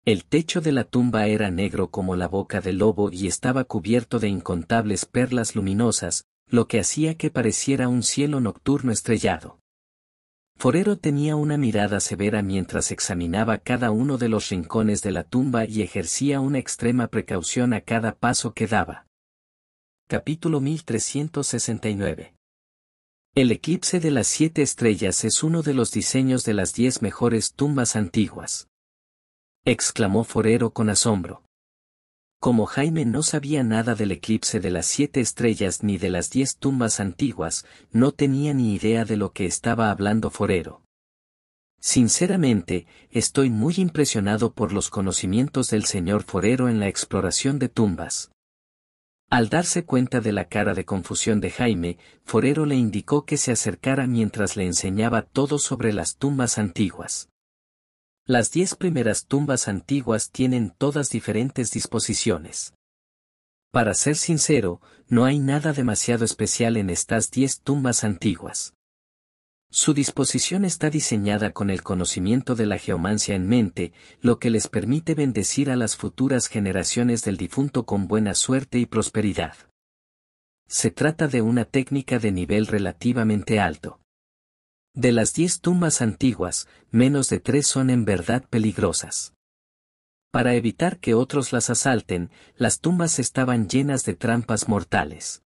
El techo de la tumba era negro como la boca del lobo y estaba cubierto de incontables perlas luminosas, lo que hacía que pareciera un cielo nocturno estrellado. Forero tenía una mirada severa mientras examinaba cada uno de los rincones de la tumba y ejercía una extrema precaución a cada paso que daba. Capítulo 1369 El eclipse de las siete estrellas es uno de los diseños de las diez mejores tumbas antiguas exclamó Forero con asombro. Como Jaime no sabía nada del eclipse de las siete estrellas ni de las diez tumbas antiguas, no tenía ni idea de lo que estaba hablando Forero. Sinceramente, estoy muy impresionado por los conocimientos del señor Forero en la exploración de tumbas. Al darse cuenta de la cara de confusión de Jaime, Forero le indicó que se acercara mientras le enseñaba todo sobre las tumbas antiguas. Las diez primeras tumbas antiguas tienen todas diferentes disposiciones. Para ser sincero, no hay nada demasiado especial en estas diez tumbas antiguas. Su disposición está diseñada con el conocimiento de la geomancia en mente, lo que les permite bendecir a las futuras generaciones del difunto con buena suerte y prosperidad. Se trata de una técnica de nivel relativamente alto. De las diez tumbas antiguas, menos de tres son en verdad peligrosas. Para evitar que otros las asalten, las tumbas estaban llenas de trampas mortales.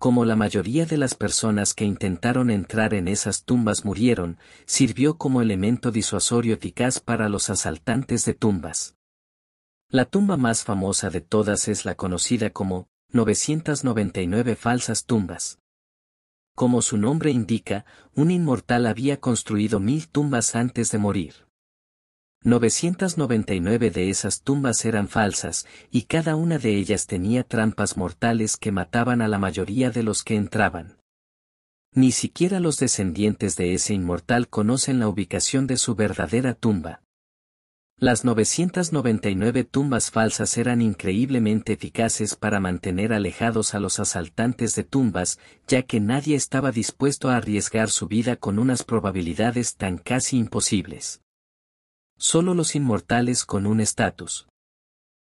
Como la mayoría de las personas que intentaron entrar en esas tumbas murieron, sirvió como elemento disuasorio eficaz para los asaltantes de tumbas. La tumba más famosa de todas es la conocida como 999 falsas tumbas. Como su nombre indica, un inmortal había construido mil tumbas antes de morir. 999 de esas tumbas eran falsas, y cada una de ellas tenía trampas mortales que mataban a la mayoría de los que entraban. Ni siquiera los descendientes de ese inmortal conocen la ubicación de su verdadera tumba. Las 999 tumbas falsas eran increíblemente eficaces para mantener alejados a los asaltantes de tumbas, ya que nadie estaba dispuesto a arriesgar su vida con unas probabilidades tan casi imposibles. Solo los inmortales con un estatus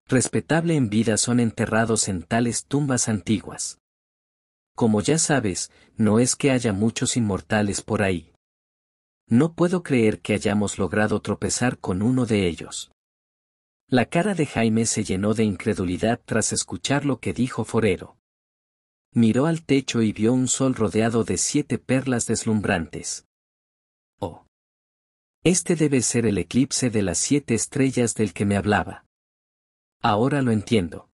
respetable en vida son enterrados en tales tumbas antiguas. Como ya sabes, no es que haya muchos inmortales por ahí. No puedo creer que hayamos logrado tropezar con uno de ellos. La cara de Jaime se llenó de incredulidad tras escuchar lo que dijo Forero. Miró al techo y vio un sol rodeado de siete perlas deslumbrantes. Oh. Este debe ser el eclipse de las siete estrellas del que me hablaba. Ahora lo entiendo.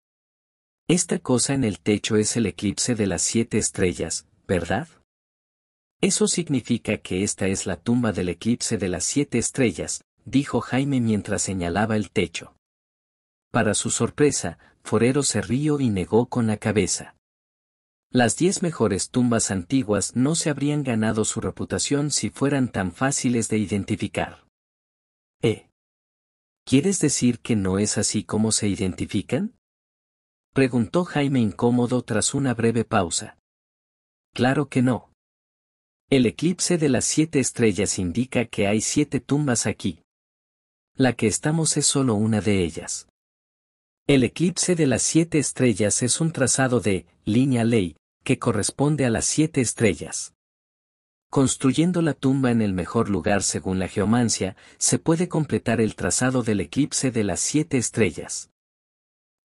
Esta cosa en el techo es el eclipse de las siete estrellas, ¿verdad? Eso significa que esta es la tumba del eclipse de las siete estrellas, dijo Jaime mientras señalaba el techo. Para su sorpresa, Forero se rió y negó con la cabeza. Las diez mejores tumbas antiguas no se habrían ganado su reputación si fueran tan fáciles de identificar. ¿Eh? ¿Quieres decir que no es así como se identifican? Preguntó Jaime incómodo tras una breve pausa. Claro que no. El eclipse de las siete estrellas indica que hay siete tumbas aquí. La que estamos es solo una de ellas. El eclipse de las siete estrellas es un trazado de línea ley, que corresponde a las siete estrellas. Construyendo la tumba en el mejor lugar según la geomancia, se puede completar el trazado del eclipse de las siete estrellas.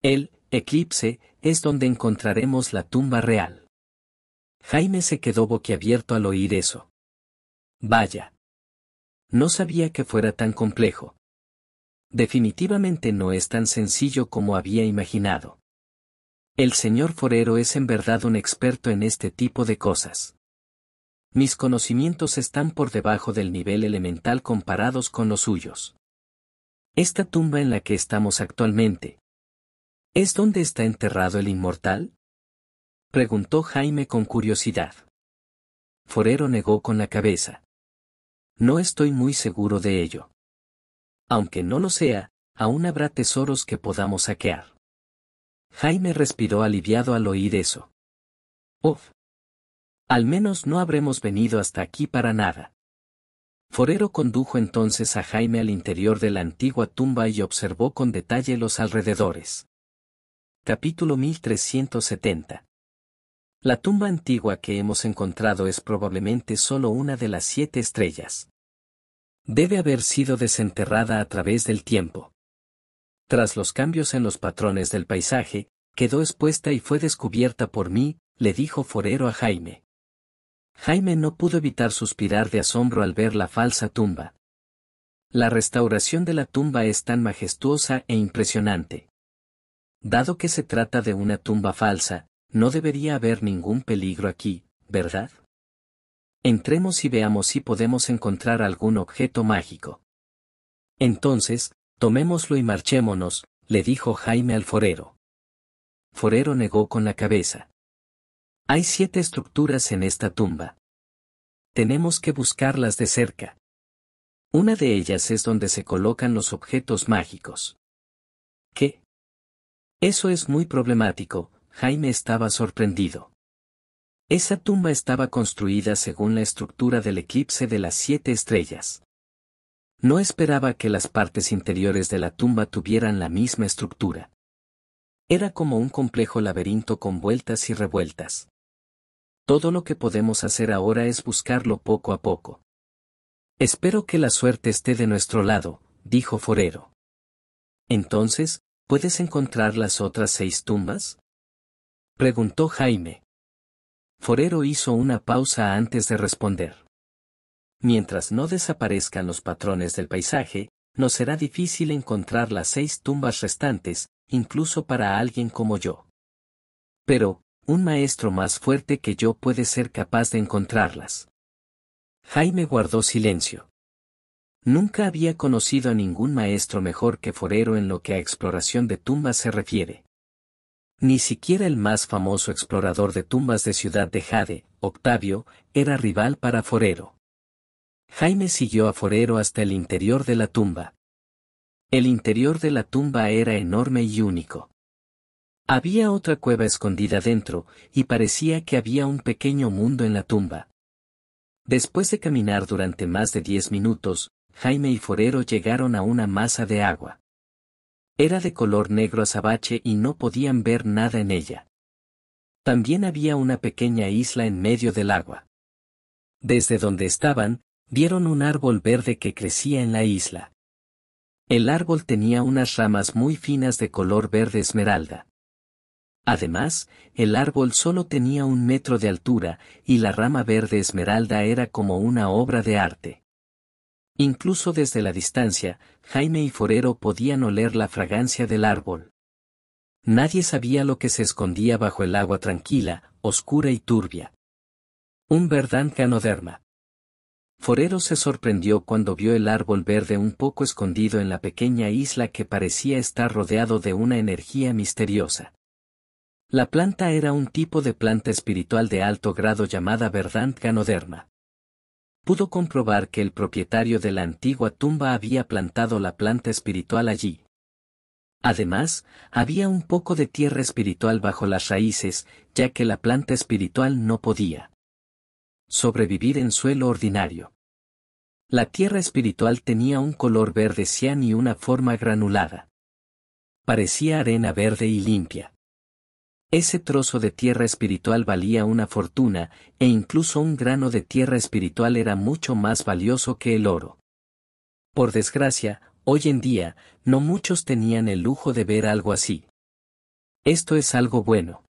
El eclipse es donde encontraremos la tumba real. Jaime se quedó boquiabierto al oír eso. Vaya. No sabía que fuera tan complejo. Definitivamente no es tan sencillo como había imaginado. El señor Forero es en verdad un experto en este tipo de cosas. Mis conocimientos están por debajo del nivel elemental comparados con los suyos. Esta tumba en la que estamos actualmente. ¿Es donde está enterrado el inmortal? Preguntó Jaime con curiosidad. Forero negó con la cabeza. No estoy muy seguro de ello. Aunque no lo sea, aún habrá tesoros que podamos saquear. Jaime respiró aliviado al oír eso. Uf. Al menos no habremos venido hasta aquí para nada. Forero condujo entonces a Jaime al interior de la antigua tumba y observó con detalle los alrededores. Capítulo 1370 la tumba antigua que hemos encontrado es probablemente solo una de las siete estrellas. Debe haber sido desenterrada a través del tiempo. Tras los cambios en los patrones del paisaje, quedó expuesta y fue descubierta por mí, le dijo Forero a Jaime. Jaime no pudo evitar suspirar de asombro al ver la falsa tumba. La restauración de la tumba es tan majestuosa e impresionante. Dado que se trata de una tumba falsa, no debería haber ningún peligro aquí, ¿verdad? Entremos y veamos si podemos encontrar algún objeto mágico. Entonces, tomémoslo y marchémonos, le dijo Jaime al forero. Forero negó con la cabeza. Hay siete estructuras en esta tumba. Tenemos que buscarlas de cerca. Una de ellas es donde se colocan los objetos mágicos. ¿Qué? Eso es muy problemático, Jaime estaba sorprendido. Esa tumba estaba construida según la estructura del eclipse de las siete estrellas. No esperaba que las partes interiores de la tumba tuvieran la misma estructura. Era como un complejo laberinto con vueltas y revueltas. Todo lo que podemos hacer ahora es buscarlo poco a poco. Espero que la suerte esté de nuestro lado, dijo Forero. Entonces, ¿puedes encontrar las otras seis tumbas? Preguntó Jaime. Forero hizo una pausa antes de responder. Mientras no desaparezcan los patrones del paisaje, nos será difícil encontrar las seis tumbas restantes, incluso para alguien como yo. Pero, un maestro más fuerte que yo puede ser capaz de encontrarlas. Jaime guardó silencio. Nunca había conocido a ningún maestro mejor que Forero en lo que a exploración de tumbas se refiere. Ni siquiera el más famoso explorador de tumbas de Ciudad de Jade, Octavio, era rival para Forero. Jaime siguió a Forero hasta el interior de la tumba. El interior de la tumba era enorme y único. Había otra cueva escondida dentro, y parecía que había un pequeño mundo en la tumba. Después de caminar durante más de diez minutos, Jaime y Forero llegaron a una masa de agua. Era de color negro azabache y no podían ver nada en ella. También había una pequeña isla en medio del agua. Desde donde estaban, vieron un árbol verde que crecía en la isla. El árbol tenía unas ramas muy finas de color verde esmeralda. Además, el árbol solo tenía un metro de altura y la rama verde esmeralda era como una obra de arte. Incluso desde la distancia, Jaime y Forero podían oler la fragancia del árbol. Nadie sabía lo que se escondía bajo el agua tranquila, oscura y turbia. Un Verdant Ganoderma. Forero se sorprendió cuando vio el árbol verde un poco escondido en la pequeña isla que parecía estar rodeado de una energía misteriosa. La planta era un tipo de planta espiritual de alto grado llamada verdant Ganoderma pudo comprobar que el propietario de la antigua tumba había plantado la planta espiritual allí. Además, había un poco de tierra espiritual bajo las raíces, ya que la planta espiritual no podía sobrevivir en suelo ordinario. La tierra espiritual tenía un color verde cian y una forma granulada. Parecía arena verde y limpia. Ese trozo de tierra espiritual valía una fortuna, e incluso un grano de tierra espiritual era mucho más valioso que el oro. Por desgracia, hoy en día, no muchos tenían el lujo de ver algo así. Esto es algo bueno.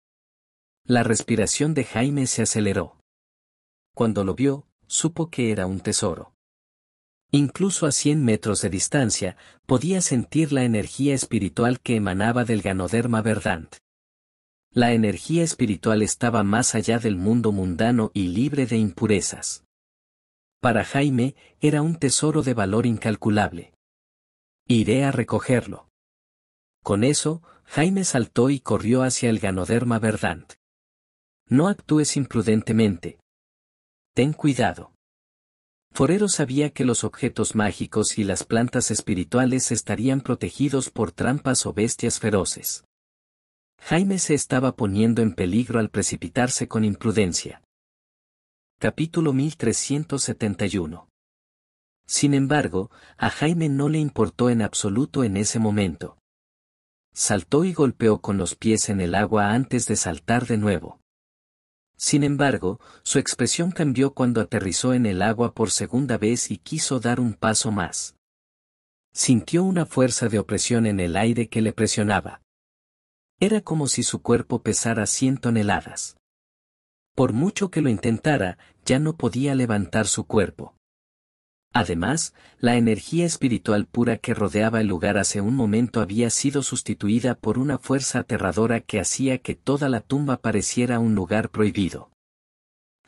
La respiración de Jaime se aceleró. Cuando lo vio, supo que era un tesoro. Incluso a 100 metros de distancia, podía sentir la energía espiritual que emanaba del ganoderma verdant. La energía espiritual estaba más allá del mundo mundano y libre de impurezas. Para Jaime, era un tesoro de valor incalculable. Iré a recogerlo. Con eso, Jaime saltó y corrió hacia el ganoderma verdant. No actúes imprudentemente. Ten cuidado. Forero sabía que los objetos mágicos y las plantas espirituales estarían protegidos por trampas o bestias feroces. Jaime se estaba poniendo en peligro al precipitarse con imprudencia. Capítulo 1371. Sin embargo, a Jaime no le importó en absoluto en ese momento. Saltó y golpeó con los pies en el agua antes de saltar de nuevo. Sin embargo, su expresión cambió cuando aterrizó en el agua por segunda vez y quiso dar un paso más. Sintió una fuerza de opresión en el aire que le presionaba. Era como si su cuerpo pesara 100 toneladas. Por mucho que lo intentara, ya no podía levantar su cuerpo. Además, la energía espiritual pura que rodeaba el lugar hace un momento había sido sustituida por una fuerza aterradora que hacía que toda la tumba pareciera un lugar prohibido.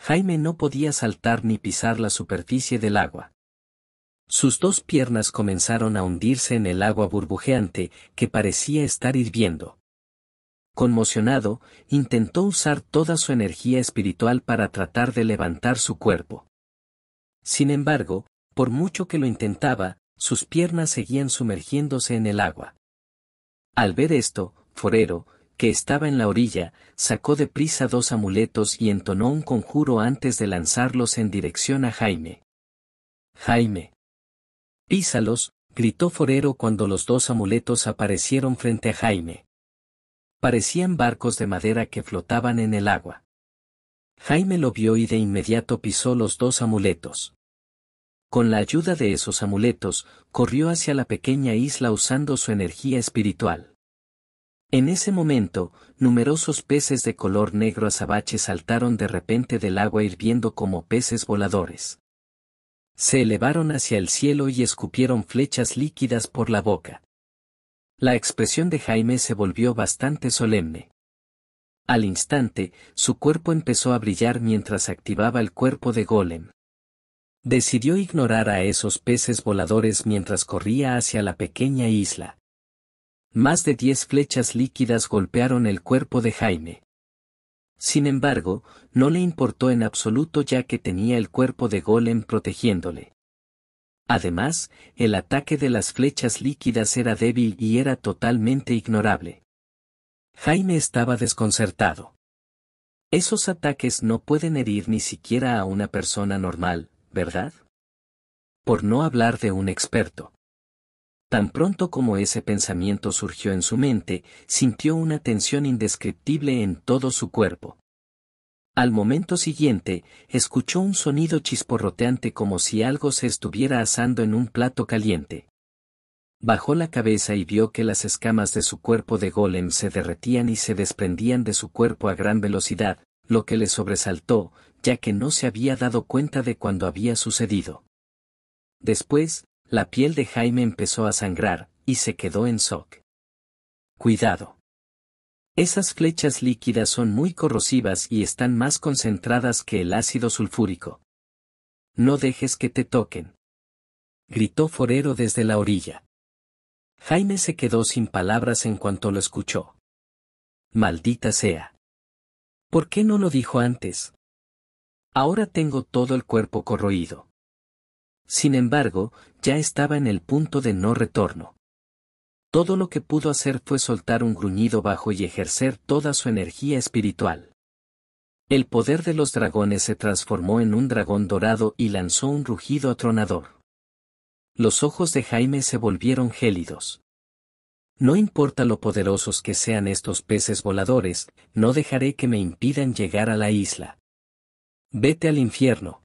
Jaime no podía saltar ni pisar la superficie del agua. Sus dos piernas comenzaron a hundirse en el agua burbujeante que parecía estar hirviendo. Conmocionado, intentó usar toda su energía espiritual para tratar de levantar su cuerpo. Sin embargo, por mucho que lo intentaba, sus piernas seguían sumergiéndose en el agua. Al ver esto, Forero, que estaba en la orilla, sacó de prisa dos amuletos y entonó un conjuro antes de lanzarlos en dirección a Jaime. Jaime. Písalos, gritó Forero cuando los dos amuletos aparecieron frente a Jaime parecían barcos de madera que flotaban en el agua. Jaime lo vio y de inmediato pisó los dos amuletos. Con la ayuda de esos amuletos, corrió hacia la pequeña isla usando su energía espiritual. En ese momento, numerosos peces de color negro azabache saltaron de repente del agua hirviendo como peces voladores. Se elevaron hacia el cielo y escupieron flechas líquidas por la boca. La expresión de Jaime se volvió bastante solemne. Al instante, su cuerpo empezó a brillar mientras activaba el cuerpo de Golem. Decidió ignorar a esos peces voladores mientras corría hacia la pequeña isla. Más de diez flechas líquidas golpearon el cuerpo de Jaime. Sin embargo, no le importó en absoluto ya que tenía el cuerpo de Golem protegiéndole. Además, el ataque de las flechas líquidas era débil y era totalmente ignorable. Jaime estaba desconcertado. Esos ataques no pueden herir ni siquiera a una persona normal, ¿verdad? Por no hablar de un experto. Tan pronto como ese pensamiento surgió en su mente, sintió una tensión indescriptible en todo su cuerpo. Al momento siguiente, escuchó un sonido chisporroteante como si algo se estuviera asando en un plato caliente. Bajó la cabeza y vio que las escamas de su cuerpo de golem se derretían y se desprendían de su cuerpo a gran velocidad, lo que le sobresaltó, ya que no se había dado cuenta de cuando había sucedido. Después, la piel de Jaime empezó a sangrar, y se quedó en shock. Cuidado. Esas flechas líquidas son muy corrosivas y están más concentradas que el ácido sulfúrico. No dejes que te toquen. Gritó Forero desde la orilla. Jaime se quedó sin palabras en cuanto lo escuchó. Maldita sea. ¿Por qué no lo dijo antes? Ahora tengo todo el cuerpo corroído. Sin embargo, ya estaba en el punto de no retorno. Todo lo que pudo hacer fue soltar un gruñido bajo y ejercer toda su energía espiritual. El poder de los dragones se transformó en un dragón dorado y lanzó un rugido atronador. Los ojos de Jaime se volvieron gélidos. No importa lo poderosos que sean estos peces voladores, no dejaré que me impidan llegar a la isla. Vete al infierno.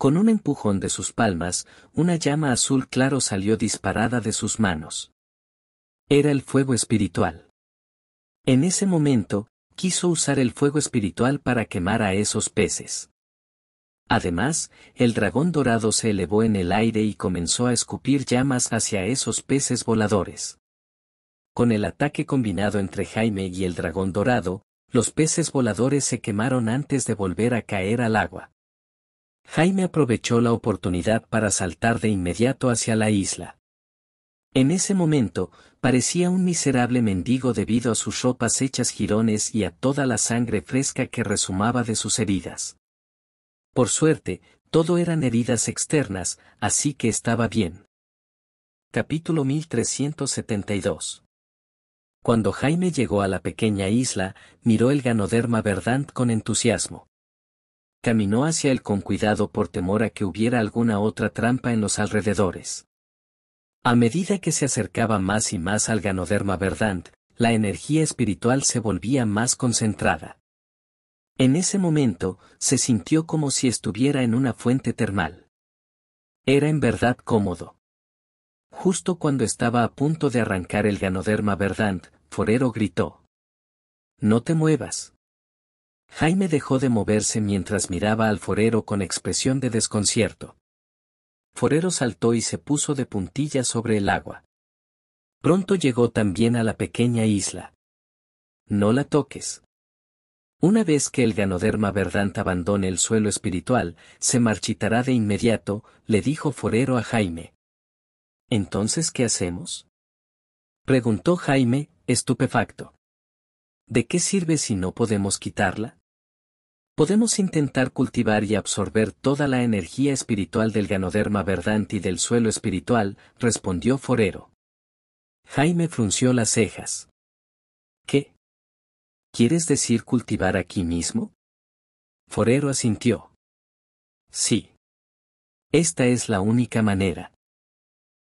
Con un empujón de sus palmas, una llama azul claro salió disparada de sus manos. Era el fuego espiritual. En ese momento, quiso usar el fuego espiritual para quemar a esos peces. Además, el dragón dorado se elevó en el aire y comenzó a escupir llamas hacia esos peces voladores. Con el ataque combinado entre Jaime y el dragón dorado, los peces voladores se quemaron antes de volver a caer al agua. Jaime aprovechó la oportunidad para saltar de inmediato hacia la isla. En ese momento, parecía un miserable mendigo debido a sus ropas hechas jirones y a toda la sangre fresca que resumaba de sus heridas. Por suerte, todo eran heridas externas, así que estaba bien. Capítulo 1372 Cuando Jaime llegó a la pequeña isla, miró el ganoderma verdant con entusiasmo. Caminó hacia él con cuidado por temor a que hubiera alguna otra trampa en los alrededores. A medida que se acercaba más y más al ganoderma verdant, la energía espiritual se volvía más concentrada. En ese momento, se sintió como si estuviera en una fuente termal. Era en verdad cómodo. Justo cuando estaba a punto de arrancar el ganoderma verdant, Forero gritó. No te muevas. Jaime dejó de moverse mientras miraba al forero con expresión de desconcierto. Forero saltó y se puso de puntillas sobre el agua. Pronto llegó también a la pequeña isla. No la toques. Una vez que el ganoderma verdante abandone el suelo espiritual, se marchitará de inmediato, le dijo Forero a Jaime. ¿Entonces qué hacemos? Preguntó Jaime, estupefacto. ¿De qué sirve si no podemos quitarla? Podemos intentar cultivar y absorber toda la energía espiritual del ganoderma y del suelo espiritual, respondió Forero. Jaime frunció las cejas. ¿Qué? ¿Quieres decir cultivar aquí mismo? Forero asintió. Sí. Esta es la única manera.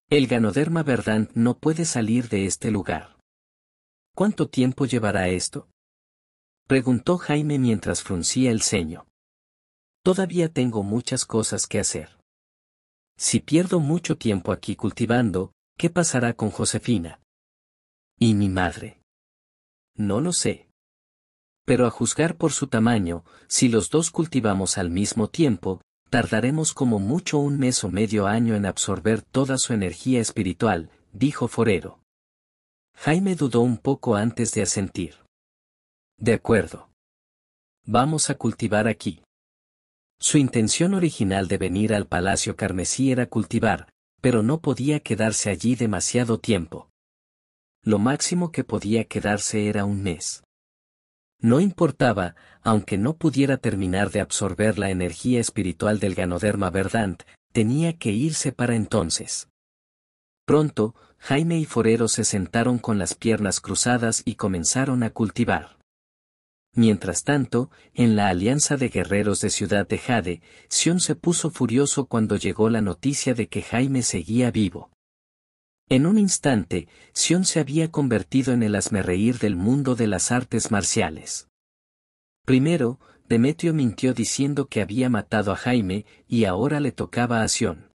El ganoderma verdant no puede salir de este lugar. ¿Cuánto tiempo llevará esto? Preguntó Jaime mientras fruncía el ceño. Todavía tengo muchas cosas que hacer. Si pierdo mucho tiempo aquí cultivando, ¿qué pasará con Josefina? ¿Y mi madre? No lo sé. Pero a juzgar por su tamaño, si los dos cultivamos al mismo tiempo, tardaremos como mucho un mes o medio año en absorber toda su energía espiritual, dijo Forero. Jaime dudó un poco antes de asentir. De acuerdo. Vamos a cultivar aquí. Su intención original de venir al Palacio Carmesí era cultivar, pero no podía quedarse allí demasiado tiempo. Lo máximo que podía quedarse era un mes. No importaba, aunque no pudiera terminar de absorber la energía espiritual del ganoderma verdant, tenía que irse para entonces. Pronto, Jaime y Forero se sentaron con las piernas cruzadas y comenzaron a cultivar. Mientras tanto, en la Alianza de Guerreros de Ciudad de Jade, Sion se puso furioso cuando llegó la noticia de que Jaime seguía vivo. En un instante, Sion se había convertido en el asmerreír del mundo de las artes marciales. Primero, Demetrio mintió diciendo que había matado a Jaime y ahora le tocaba a Sion.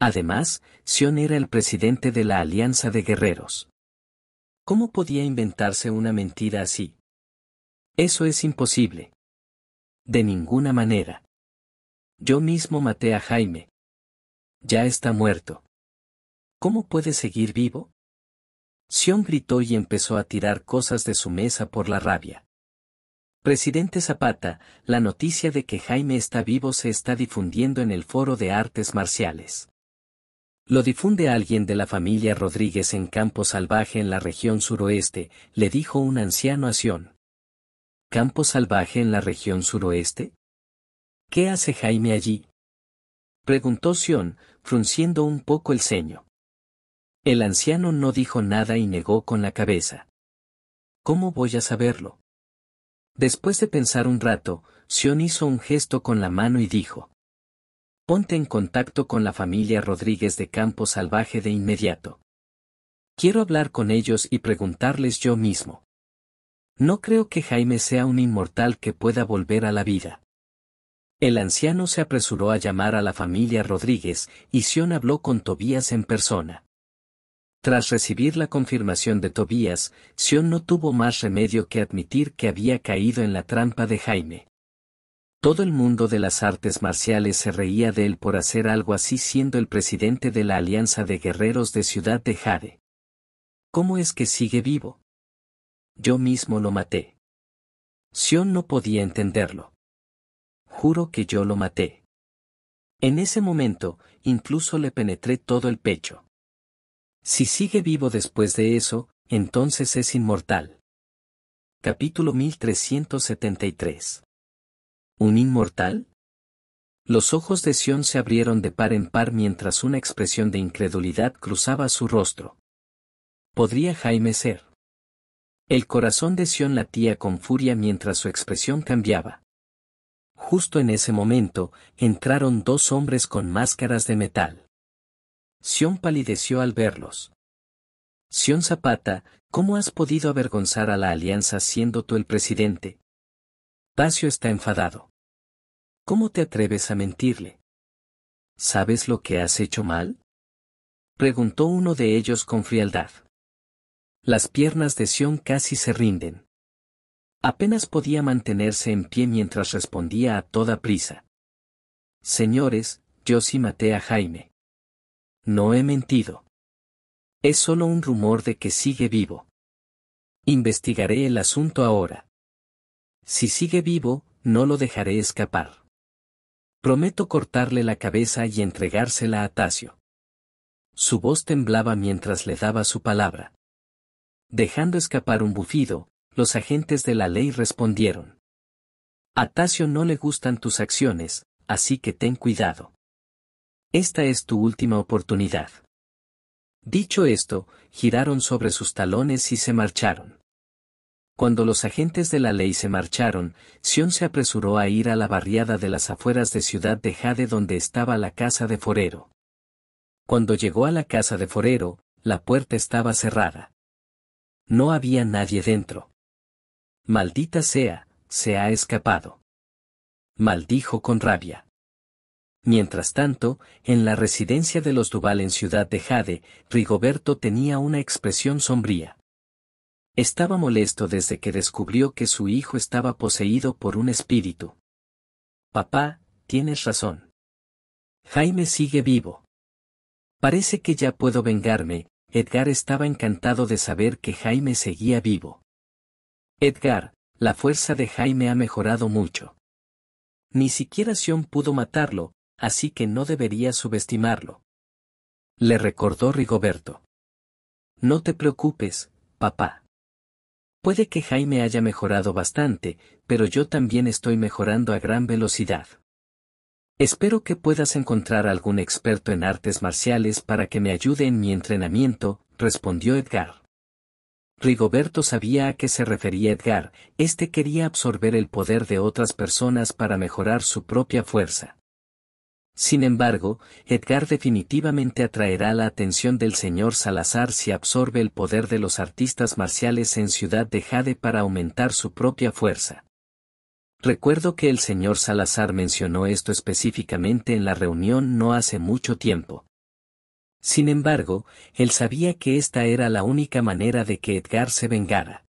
Además, Sion era el presidente de la Alianza de Guerreros. ¿Cómo podía inventarse una mentira así? Eso es imposible. De ninguna manera. Yo mismo maté a Jaime. Ya está muerto. ¿Cómo puede seguir vivo? Sion gritó y empezó a tirar cosas de su mesa por la rabia. Presidente Zapata, la noticia de que Jaime está vivo se está difundiendo en el Foro de Artes Marciales. Lo difunde alguien de la familia Rodríguez en Campo Salvaje en la región suroeste, le dijo un anciano a Sion campo salvaje en la región suroeste? ¿Qué hace Jaime allí? Preguntó Sion, frunciendo un poco el ceño. El anciano no dijo nada y negó con la cabeza. ¿Cómo voy a saberlo? Después de pensar un rato, Sion hizo un gesto con la mano y dijo. Ponte en contacto con la familia Rodríguez de Campo Salvaje de inmediato. Quiero hablar con ellos y preguntarles yo mismo. No creo que Jaime sea un inmortal que pueda volver a la vida. El anciano se apresuró a llamar a la familia Rodríguez y Sion habló con Tobías en persona. Tras recibir la confirmación de Tobías, Sion no tuvo más remedio que admitir que había caído en la trampa de Jaime. Todo el mundo de las artes marciales se reía de él por hacer algo así siendo el presidente de la Alianza de Guerreros de Ciudad de Jade. ¿Cómo es que sigue vivo? Yo mismo lo maté. Sion no podía entenderlo. Juro que yo lo maté. En ese momento, incluso le penetré todo el pecho. Si sigue vivo después de eso, entonces es inmortal. Capítulo 1373. ¿Un inmortal? Los ojos de Sion se abrieron de par en par mientras una expresión de incredulidad cruzaba su rostro. ¿Podría Jaime ser? El corazón de Sion latía con furia mientras su expresión cambiaba. Justo en ese momento, entraron dos hombres con máscaras de metal. Sion palideció al verlos. Sion Zapata, ¿cómo has podido avergonzar a la alianza siendo tú el presidente? Pacio está enfadado. ¿Cómo te atreves a mentirle? ¿Sabes lo que has hecho mal? Preguntó uno de ellos con frialdad. Las piernas de Sion casi se rinden. Apenas podía mantenerse en pie mientras respondía a toda prisa. Señores, yo sí maté a Jaime. No he mentido. Es solo un rumor de que sigue vivo. Investigaré el asunto ahora. Si sigue vivo, no lo dejaré escapar. Prometo cortarle la cabeza y entregársela a Tasio. Su voz temblaba mientras le daba su palabra. Dejando escapar un bufido, los agentes de la ley respondieron. A Tasio no le gustan tus acciones, así que ten cuidado. Esta es tu última oportunidad. Dicho esto, giraron sobre sus talones y se marcharon. Cuando los agentes de la ley se marcharon, Sion se apresuró a ir a la barriada de las afueras de Ciudad de Jade donde estaba la casa de Forero. Cuando llegó a la casa de Forero, la puerta estaba cerrada. No había nadie dentro. Maldita sea, se ha escapado. Maldijo con rabia. Mientras tanto, en la residencia de los Duval en Ciudad de Jade, Rigoberto tenía una expresión sombría. Estaba molesto desde que descubrió que su hijo estaba poseído por un espíritu. Papá, tienes razón. Jaime sigue vivo. Parece que ya puedo vengarme, Edgar estaba encantado de saber que Jaime seguía vivo. Edgar, la fuerza de Jaime ha mejorado mucho. Ni siquiera Sion pudo matarlo, así que no debería subestimarlo. Le recordó Rigoberto. No te preocupes, papá. Puede que Jaime haya mejorado bastante, pero yo también estoy mejorando a gran velocidad. Espero que puedas encontrar algún experto en artes marciales para que me ayude en mi entrenamiento, respondió Edgar. Rigoberto sabía a qué se refería Edgar, este quería absorber el poder de otras personas para mejorar su propia fuerza. Sin embargo, Edgar definitivamente atraerá la atención del señor Salazar si absorbe el poder de los artistas marciales en Ciudad de Jade para aumentar su propia fuerza. Recuerdo que el señor Salazar mencionó esto específicamente en la reunión no hace mucho tiempo. Sin embargo, él sabía que esta era la única manera de que Edgar se vengara.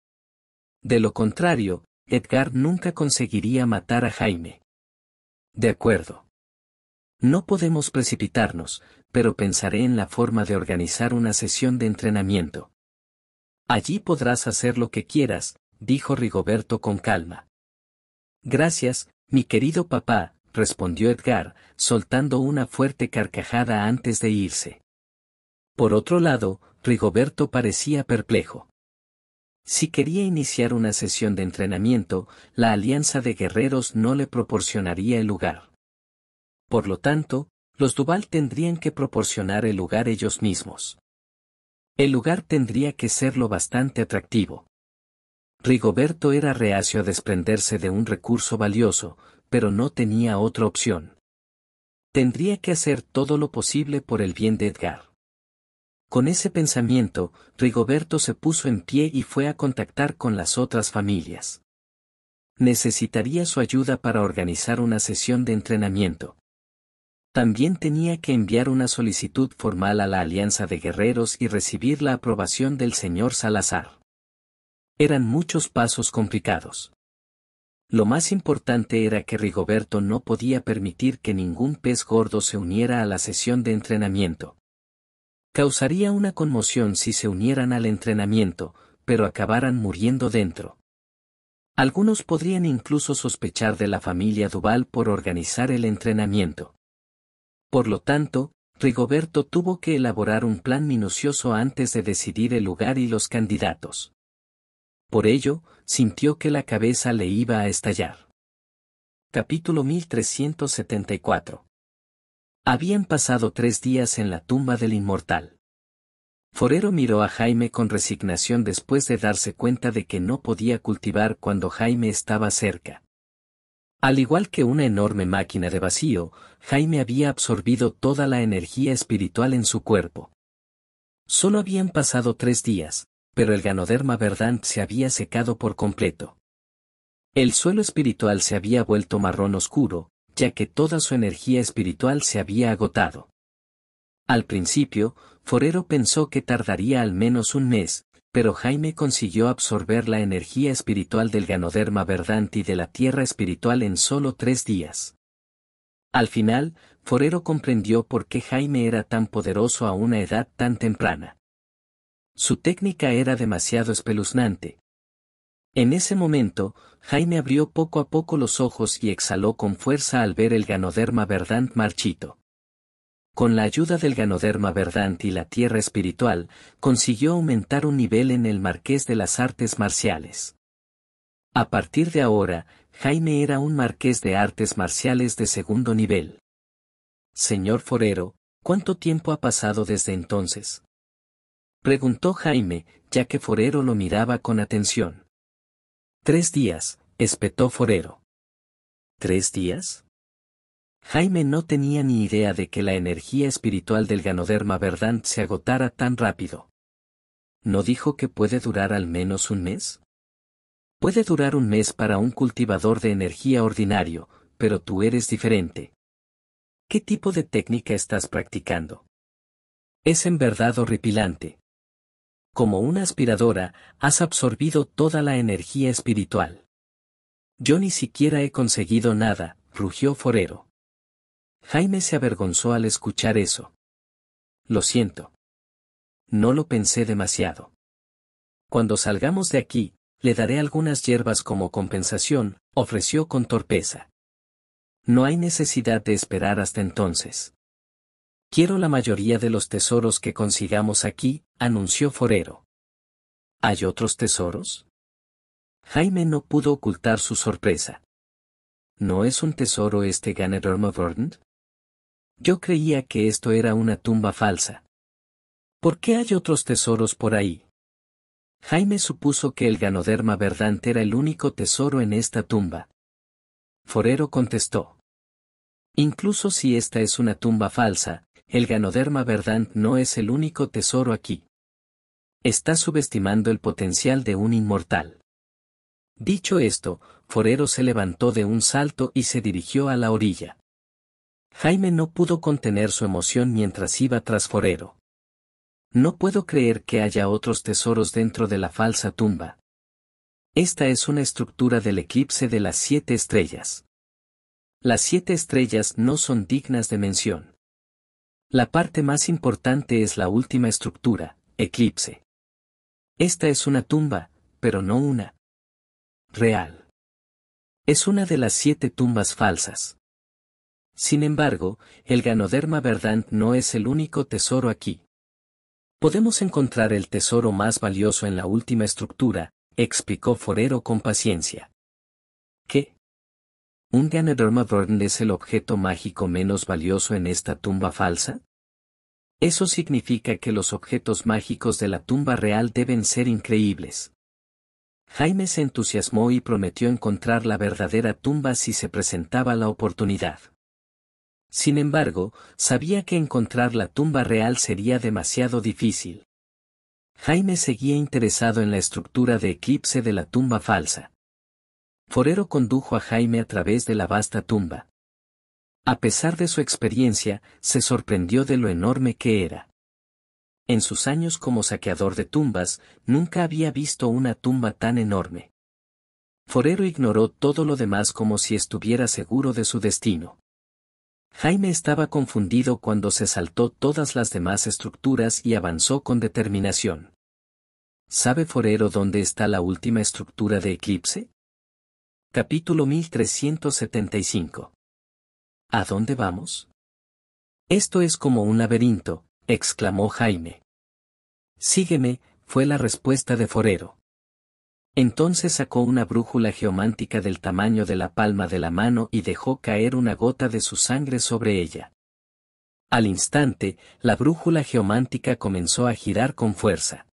De lo contrario, Edgar nunca conseguiría matar a Jaime. De acuerdo. No podemos precipitarnos, pero pensaré en la forma de organizar una sesión de entrenamiento. Allí podrás hacer lo que quieras, dijo Rigoberto con calma. Gracias, mi querido papá, respondió Edgar, soltando una fuerte carcajada antes de irse. Por otro lado, Rigoberto parecía perplejo. Si quería iniciar una sesión de entrenamiento, la alianza de guerreros no le proporcionaría el lugar. Por lo tanto, los Duval tendrían que proporcionar el lugar ellos mismos. El lugar tendría que serlo bastante atractivo. Rigoberto era reacio a desprenderse de un recurso valioso, pero no tenía otra opción. Tendría que hacer todo lo posible por el bien de Edgar. Con ese pensamiento, Rigoberto se puso en pie y fue a contactar con las otras familias. Necesitaría su ayuda para organizar una sesión de entrenamiento. También tenía que enviar una solicitud formal a la Alianza de Guerreros y recibir la aprobación del señor Salazar. Eran muchos pasos complicados. Lo más importante era que Rigoberto no podía permitir que ningún pez gordo se uniera a la sesión de entrenamiento. Causaría una conmoción si se unieran al entrenamiento, pero acabaran muriendo dentro. Algunos podrían incluso sospechar de la familia Duval por organizar el entrenamiento. Por lo tanto, Rigoberto tuvo que elaborar un plan minucioso antes de decidir el lugar y los candidatos. Por ello, sintió que la cabeza le iba a estallar. Capítulo 1374 Habían pasado tres días en la tumba del inmortal. Forero miró a Jaime con resignación después de darse cuenta de que no podía cultivar cuando Jaime estaba cerca. Al igual que una enorme máquina de vacío, Jaime había absorbido toda la energía espiritual en su cuerpo. Solo habían pasado tres días, pero el ganoderma verdant se había secado por completo. El suelo espiritual se había vuelto marrón oscuro, ya que toda su energía espiritual se había agotado. Al principio, Forero pensó que tardaría al menos un mes, pero Jaime consiguió absorber la energía espiritual del ganoderma verdant y de la tierra espiritual en solo tres días. Al final, Forero comprendió por qué Jaime era tan poderoso a una edad tan temprana. Su técnica era demasiado espeluznante. En ese momento, Jaime abrió poco a poco los ojos y exhaló con fuerza al ver el ganoderma verdant marchito. Con la ayuda del ganoderma verdant y la tierra espiritual, consiguió aumentar un nivel en el marqués de las artes marciales. A partir de ahora, Jaime era un marqués de artes marciales de segundo nivel. Señor Forero, ¿cuánto tiempo ha pasado desde entonces? Preguntó Jaime, ya que Forero lo miraba con atención. Tres días, espetó Forero. ¿Tres días? Jaime no tenía ni idea de que la energía espiritual del ganoderma verdant se agotara tan rápido. ¿No dijo que puede durar al menos un mes? Puede durar un mes para un cultivador de energía ordinario, pero tú eres diferente. ¿Qué tipo de técnica estás practicando? Es en verdad horripilante, como una aspiradora, has absorbido toda la energía espiritual. Yo ni siquiera he conseguido nada, rugió Forero. Jaime se avergonzó al escuchar eso. Lo siento. No lo pensé demasiado. Cuando salgamos de aquí, le daré algunas hierbas como compensación, ofreció con torpeza. No hay necesidad de esperar hasta entonces. Quiero la mayoría de los tesoros que consigamos aquí, anunció Forero. ¿Hay otros tesoros? Jaime no pudo ocultar su sorpresa. ¿No es un tesoro este Verdant? Yo creía que esto era una tumba falsa. ¿Por qué hay otros tesoros por ahí? Jaime supuso que el Ganoderma Verdant era el único tesoro en esta tumba. Forero contestó. Incluso si esta es una tumba falsa, el Ganoderma Verdant no es el único tesoro aquí está subestimando el potencial de un inmortal. Dicho esto, Forero se levantó de un salto y se dirigió a la orilla. Jaime no pudo contener su emoción mientras iba tras Forero. No puedo creer que haya otros tesoros dentro de la falsa tumba. Esta es una estructura del eclipse de las siete estrellas. Las siete estrellas no son dignas de mención. La parte más importante es la última estructura, eclipse. Esta es una tumba, pero no una real. Es una de las siete tumbas falsas. Sin embargo, el Ganoderma verdant no es el único tesoro aquí. Podemos encontrar el tesoro más valioso en la última estructura, explicó Forero con paciencia. ¿Qué? ¿Un Ganoderma verdant es el objeto mágico menos valioso en esta tumba falsa? Eso significa que los objetos mágicos de la tumba real deben ser increíbles. Jaime se entusiasmó y prometió encontrar la verdadera tumba si se presentaba la oportunidad. Sin embargo, sabía que encontrar la tumba real sería demasiado difícil. Jaime seguía interesado en la estructura de eclipse de la tumba falsa. Forero condujo a Jaime a través de la vasta tumba. A pesar de su experiencia, se sorprendió de lo enorme que era. En sus años como saqueador de tumbas, nunca había visto una tumba tan enorme. Forero ignoró todo lo demás como si estuviera seguro de su destino. Jaime estaba confundido cuando se saltó todas las demás estructuras y avanzó con determinación. ¿Sabe Forero dónde está la última estructura de Eclipse? Capítulo 1375 ¿A dónde vamos? Esto es como un laberinto, exclamó Jaime. Sígueme, fue la respuesta de Forero. Entonces sacó una brújula geomántica del tamaño de la palma de la mano y dejó caer una gota de su sangre sobre ella. Al instante, la brújula geomántica comenzó a girar con fuerza.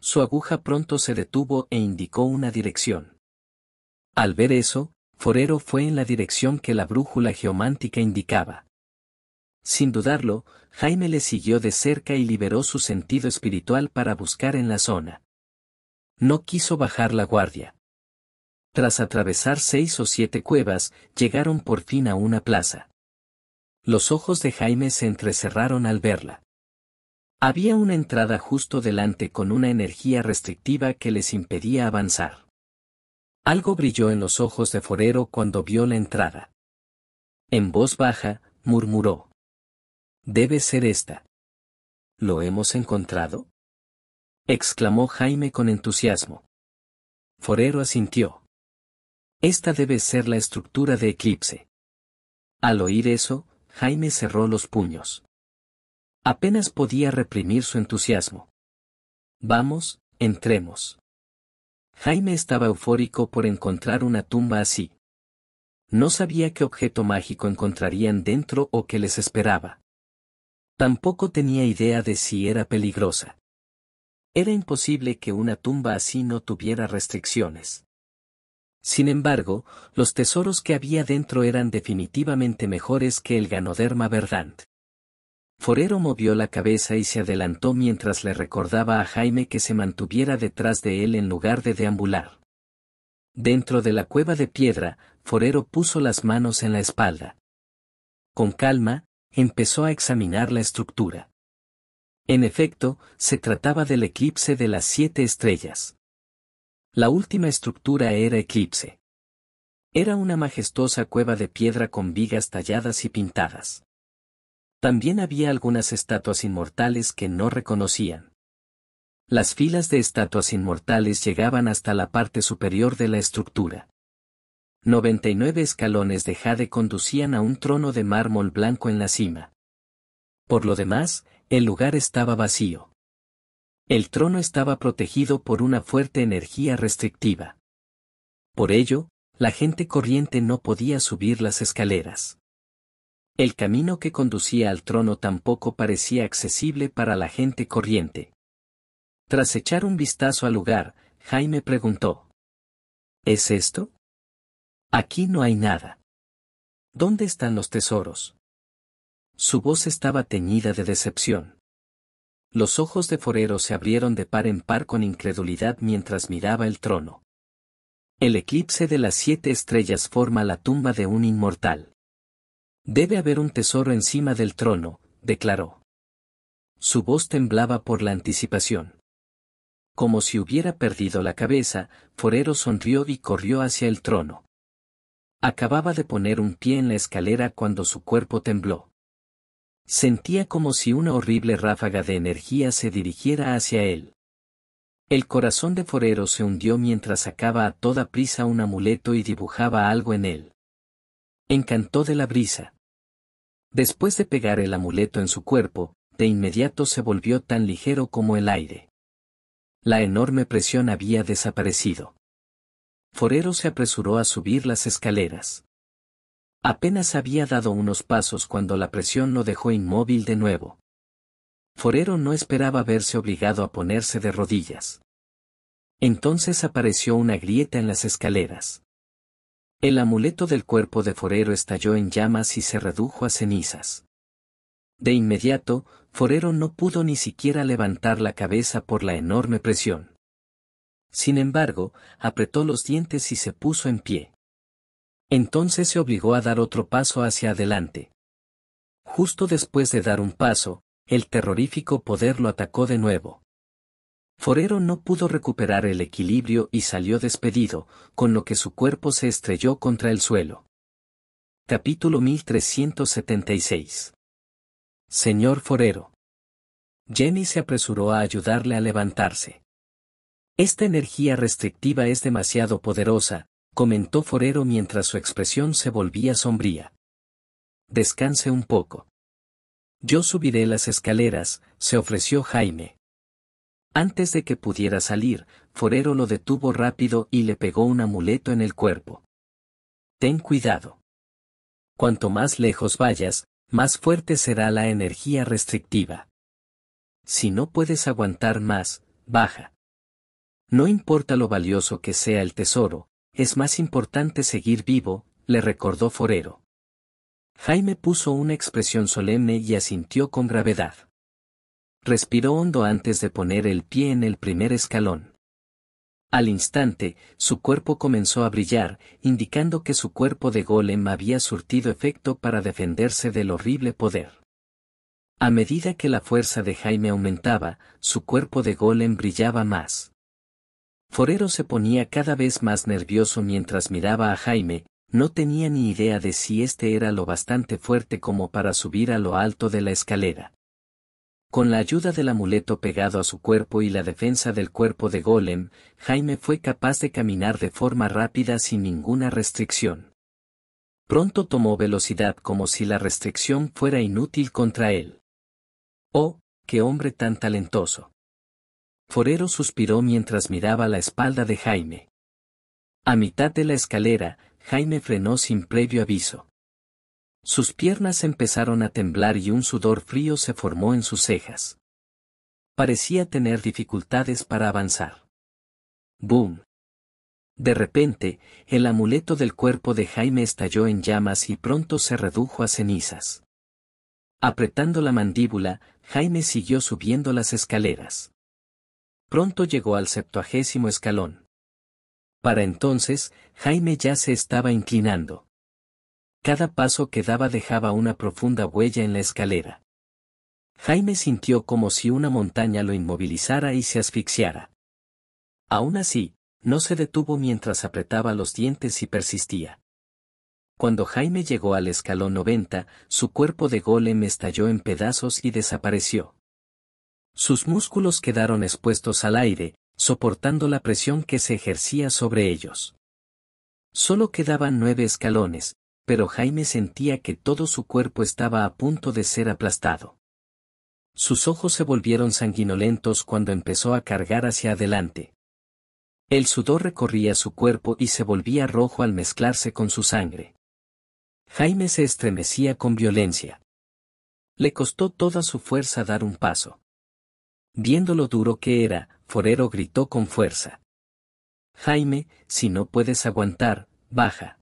Su aguja pronto se detuvo e indicó una dirección. Al ver eso, Forero fue en la dirección que la brújula geomántica indicaba. Sin dudarlo, Jaime le siguió de cerca y liberó su sentido espiritual para buscar en la zona. No quiso bajar la guardia. Tras atravesar seis o siete cuevas, llegaron por fin a una plaza. Los ojos de Jaime se entrecerraron al verla. Había una entrada justo delante con una energía restrictiva que les impedía avanzar. Algo brilló en los ojos de Forero cuando vio la entrada. En voz baja, murmuró. Debe ser esta. ¿Lo hemos encontrado? exclamó Jaime con entusiasmo. Forero asintió. Esta debe ser la estructura de Eclipse. Al oír eso, Jaime cerró los puños. Apenas podía reprimir su entusiasmo. Vamos, entremos. Jaime estaba eufórico por encontrar una tumba así. No sabía qué objeto mágico encontrarían dentro o qué les esperaba. Tampoco tenía idea de si era peligrosa. Era imposible que una tumba así no tuviera restricciones. Sin embargo, los tesoros que había dentro eran definitivamente mejores que el ganoderma verdant. Forero movió la cabeza y se adelantó mientras le recordaba a Jaime que se mantuviera detrás de él en lugar de deambular. Dentro de la cueva de piedra, Forero puso las manos en la espalda. Con calma, empezó a examinar la estructura. En efecto, se trataba del eclipse de las siete estrellas. La última estructura era eclipse. Era una majestuosa cueva de piedra con vigas talladas y pintadas. También había algunas estatuas inmortales que no reconocían. Las filas de estatuas inmortales llegaban hasta la parte superior de la estructura. 99 escalones de jade conducían a un trono de mármol blanco en la cima. Por lo demás, el lugar estaba vacío. El trono estaba protegido por una fuerte energía restrictiva. Por ello, la gente corriente no podía subir las escaleras. El camino que conducía al trono tampoco parecía accesible para la gente corriente. Tras echar un vistazo al lugar, Jaime preguntó. ¿Es esto? Aquí no hay nada. ¿Dónde están los tesoros? Su voz estaba teñida de decepción. Los ojos de Forero se abrieron de par en par con incredulidad mientras miraba el trono. El eclipse de las siete estrellas forma la tumba de un inmortal. Debe haber un tesoro encima del trono, declaró. Su voz temblaba por la anticipación. Como si hubiera perdido la cabeza, Forero sonrió y corrió hacia el trono. Acababa de poner un pie en la escalera cuando su cuerpo tembló. Sentía como si una horrible ráfaga de energía se dirigiera hacia él. El corazón de Forero se hundió mientras sacaba a toda prisa un amuleto y dibujaba algo en él. Encantó de la brisa. Después de pegar el amuleto en su cuerpo, de inmediato se volvió tan ligero como el aire. La enorme presión había desaparecido. Forero se apresuró a subir las escaleras. Apenas había dado unos pasos cuando la presión lo dejó inmóvil de nuevo. Forero no esperaba verse obligado a ponerse de rodillas. Entonces apareció una grieta en las escaleras. El amuleto del cuerpo de Forero estalló en llamas y se redujo a cenizas. De inmediato, Forero no pudo ni siquiera levantar la cabeza por la enorme presión. Sin embargo, apretó los dientes y se puso en pie. Entonces se obligó a dar otro paso hacia adelante. Justo después de dar un paso, el terrorífico poder lo atacó de nuevo. Forero no pudo recuperar el equilibrio y salió despedido, con lo que su cuerpo se estrelló contra el suelo. Capítulo 1376 Señor Forero. Jenny se apresuró a ayudarle a levantarse. Esta energía restrictiva es demasiado poderosa, comentó Forero mientras su expresión se volvía sombría. Descanse un poco. Yo subiré las escaleras, se ofreció Jaime. Antes de que pudiera salir, Forero lo detuvo rápido y le pegó un amuleto en el cuerpo. Ten cuidado. Cuanto más lejos vayas, más fuerte será la energía restrictiva. Si no puedes aguantar más, baja. No importa lo valioso que sea el tesoro, es más importante seguir vivo, le recordó Forero. Jaime puso una expresión solemne y asintió con gravedad respiró hondo antes de poner el pie en el primer escalón. Al instante, su cuerpo comenzó a brillar, indicando que su cuerpo de golem había surtido efecto para defenderse del horrible poder. A medida que la fuerza de Jaime aumentaba, su cuerpo de golem brillaba más. Forero se ponía cada vez más nervioso mientras miraba a Jaime, no tenía ni idea de si éste era lo bastante fuerte como para subir a lo alto de la escalera. Con la ayuda del amuleto pegado a su cuerpo y la defensa del cuerpo de Golem, Jaime fue capaz de caminar de forma rápida sin ninguna restricción. Pronto tomó velocidad como si la restricción fuera inútil contra él. ¡Oh, qué hombre tan talentoso! Forero suspiró mientras miraba la espalda de Jaime. A mitad de la escalera, Jaime frenó sin previo aviso. Sus piernas empezaron a temblar y un sudor frío se formó en sus cejas. Parecía tener dificultades para avanzar. Boom. De repente, el amuleto del cuerpo de Jaime estalló en llamas y pronto se redujo a cenizas. Apretando la mandíbula, Jaime siguió subiendo las escaleras. Pronto llegó al septuagésimo escalón. Para entonces, Jaime ya se estaba inclinando. Cada paso que daba dejaba una profunda huella en la escalera. Jaime sintió como si una montaña lo inmovilizara y se asfixiara. Aún así, no se detuvo mientras apretaba los dientes y persistía. Cuando Jaime llegó al escalón 90, su cuerpo de golem estalló en pedazos y desapareció. Sus músculos quedaron expuestos al aire, soportando la presión que se ejercía sobre ellos. Solo quedaban nueve escalones, pero Jaime sentía que todo su cuerpo estaba a punto de ser aplastado. Sus ojos se volvieron sanguinolentos cuando empezó a cargar hacia adelante. El sudor recorría su cuerpo y se volvía rojo al mezclarse con su sangre. Jaime se estremecía con violencia. Le costó toda su fuerza dar un paso. Viendo lo duro que era, Forero gritó con fuerza. Jaime, si no puedes aguantar, baja.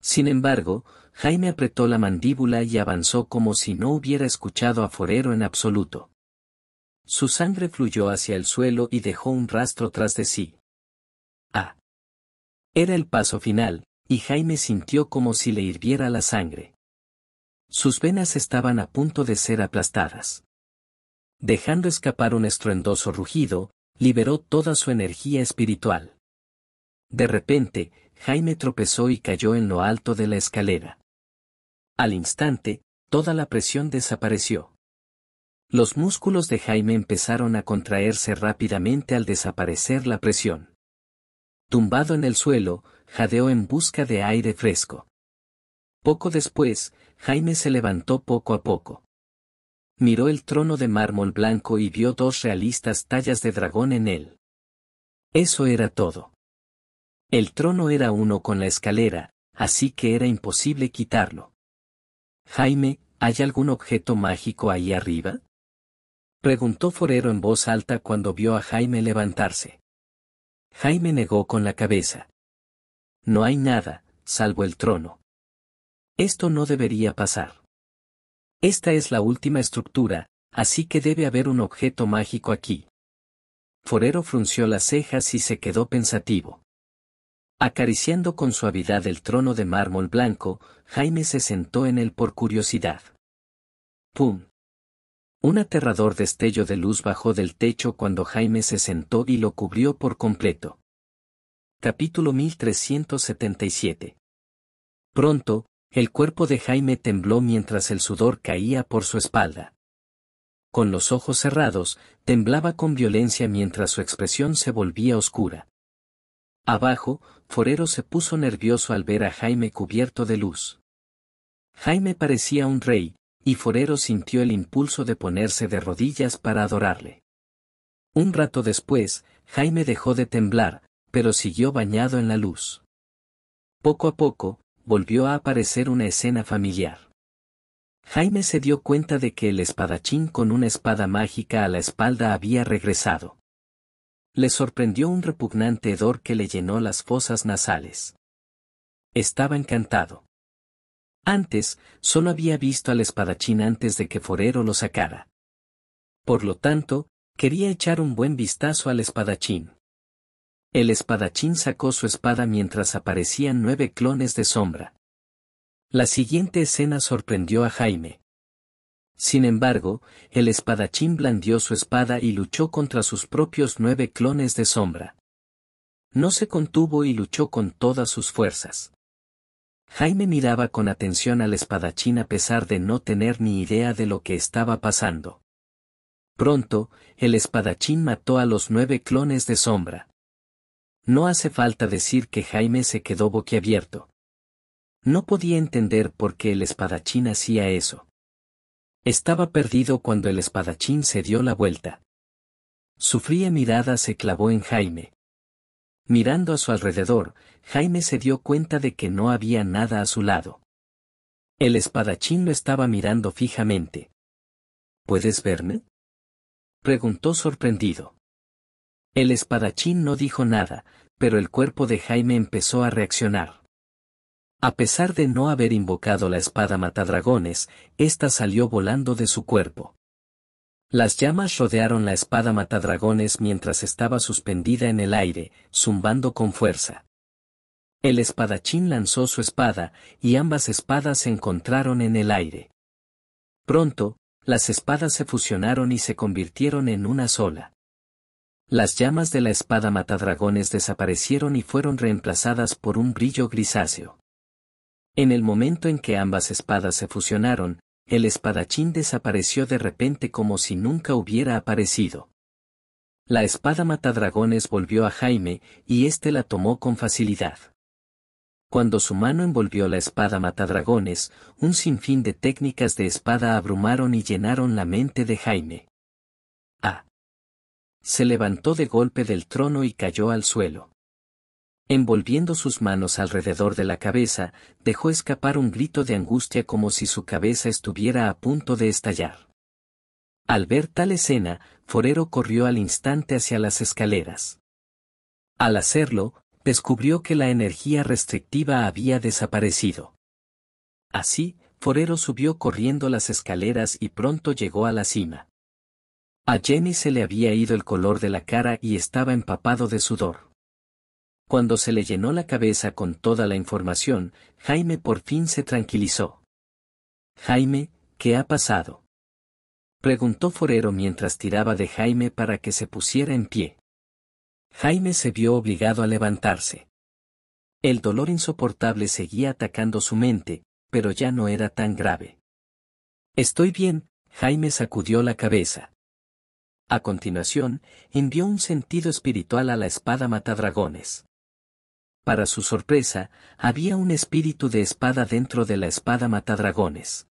Sin embargo, Jaime apretó la mandíbula y avanzó como si no hubiera escuchado a Forero en absoluto. Su sangre fluyó hacia el suelo y dejó un rastro tras de sí. Ah. Era el paso final, y Jaime sintió como si le hirviera la sangre. Sus venas estaban a punto de ser aplastadas. Dejando escapar un estruendoso rugido, liberó toda su energía espiritual. De repente, Jaime tropezó y cayó en lo alto de la escalera. Al instante, toda la presión desapareció. Los músculos de Jaime empezaron a contraerse rápidamente al desaparecer la presión. Tumbado en el suelo, jadeó en busca de aire fresco. Poco después, Jaime se levantó poco a poco. Miró el trono de mármol blanco y vio dos realistas tallas de dragón en él. Eso era todo. El trono era uno con la escalera, así que era imposible quitarlo. Jaime, ¿hay algún objeto mágico ahí arriba? Preguntó Forero en voz alta cuando vio a Jaime levantarse. Jaime negó con la cabeza. No hay nada, salvo el trono. Esto no debería pasar. Esta es la última estructura, así que debe haber un objeto mágico aquí. Forero frunció las cejas y se quedó pensativo. Acariciando con suavidad el trono de mármol blanco, Jaime se sentó en él por curiosidad. ¡Pum! Un aterrador destello de luz bajó del techo cuando Jaime se sentó y lo cubrió por completo. Capítulo 1377 Pronto, el cuerpo de Jaime tembló mientras el sudor caía por su espalda. Con los ojos cerrados, temblaba con violencia mientras su expresión se volvía oscura. Abajo, Forero se puso nervioso al ver a Jaime cubierto de luz. Jaime parecía un rey, y Forero sintió el impulso de ponerse de rodillas para adorarle. Un rato después, Jaime dejó de temblar, pero siguió bañado en la luz. Poco a poco, volvió a aparecer una escena familiar. Jaime se dio cuenta de que el espadachín con una espada mágica a la espalda había regresado. Le sorprendió un repugnante hedor que le llenó las fosas nasales. Estaba encantado. Antes, solo había visto al espadachín antes de que Forero lo sacara. Por lo tanto, quería echar un buen vistazo al espadachín. El espadachín sacó su espada mientras aparecían nueve clones de sombra. La siguiente escena sorprendió a Jaime. Sin embargo, el espadachín blandió su espada y luchó contra sus propios nueve clones de sombra. No se contuvo y luchó con todas sus fuerzas. Jaime miraba con atención al espadachín a pesar de no tener ni idea de lo que estaba pasando. Pronto, el espadachín mató a los nueve clones de sombra. No hace falta decir que Jaime se quedó boquiabierto. No podía entender por qué el espadachín hacía eso. Estaba perdido cuando el espadachín se dio la vuelta. Su fría mirada se clavó en Jaime. Mirando a su alrededor, Jaime se dio cuenta de que no había nada a su lado. El espadachín lo estaba mirando fijamente. ¿Puedes verme? preguntó sorprendido. El espadachín no dijo nada, pero el cuerpo de Jaime empezó a reaccionar. A pesar de no haber invocado la espada matadragones, ésta salió volando de su cuerpo. Las llamas rodearon la espada matadragones mientras estaba suspendida en el aire, zumbando con fuerza. El espadachín lanzó su espada, y ambas espadas se encontraron en el aire. Pronto, las espadas se fusionaron y se convirtieron en una sola. Las llamas de la espada matadragones desaparecieron y fueron reemplazadas por un brillo grisáceo. En el momento en que ambas espadas se fusionaron, el espadachín desapareció de repente como si nunca hubiera aparecido. La espada matadragones volvió a Jaime, y éste la tomó con facilidad. Cuando su mano envolvió la espada matadragones, un sinfín de técnicas de espada abrumaron y llenaron la mente de Jaime. Ah. Se levantó de golpe del trono y cayó al suelo. Envolviendo sus manos alrededor de la cabeza, dejó escapar un grito de angustia como si su cabeza estuviera a punto de estallar. Al ver tal escena, Forero corrió al instante hacia las escaleras. Al hacerlo, descubrió que la energía restrictiva había desaparecido. Así, Forero subió corriendo las escaleras y pronto llegó a la cima. A Jenny se le había ido el color de la cara y estaba empapado de sudor. Cuando se le llenó la cabeza con toda la información, Jaime por fin se tranquilizó. Jaime, ¿qué ha pasado? Preguntó Forero mientras tiraba de Jaime para que se pusiera en pie. Jaime se vio obligado a levantarse. El dolor insoportable seguía atacando su mente, pero ya no era tan grave. Estoy bien, Jaime sacudió la cabeza. A continuación, envió un sentido espiritual a la espada matadragones. Para su sorpresa, había un espíritu de espada dentro de la espada matadragones.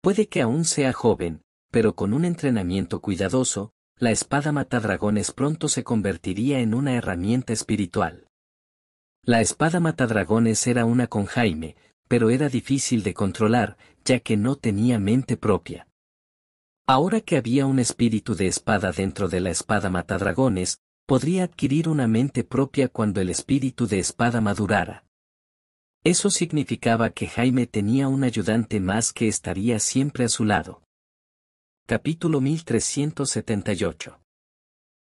Puede que aún sea joven, pero con un entrenamiento cuidadoso, la espada matadragones pronto se convertiría en una herramienta espiritual. La espada matadragones era una con Jaime, pero era difícil de controlar, ya que no tenía mente propia. Ahora que había un espíritu de espada dentro de la espada matadragones, podría adquirir una mente propia cuando el espíritu de espada madurara. Eso significaba que Jaime tenía un ayudante más que estaría siempre a su lado. Capítulo 1378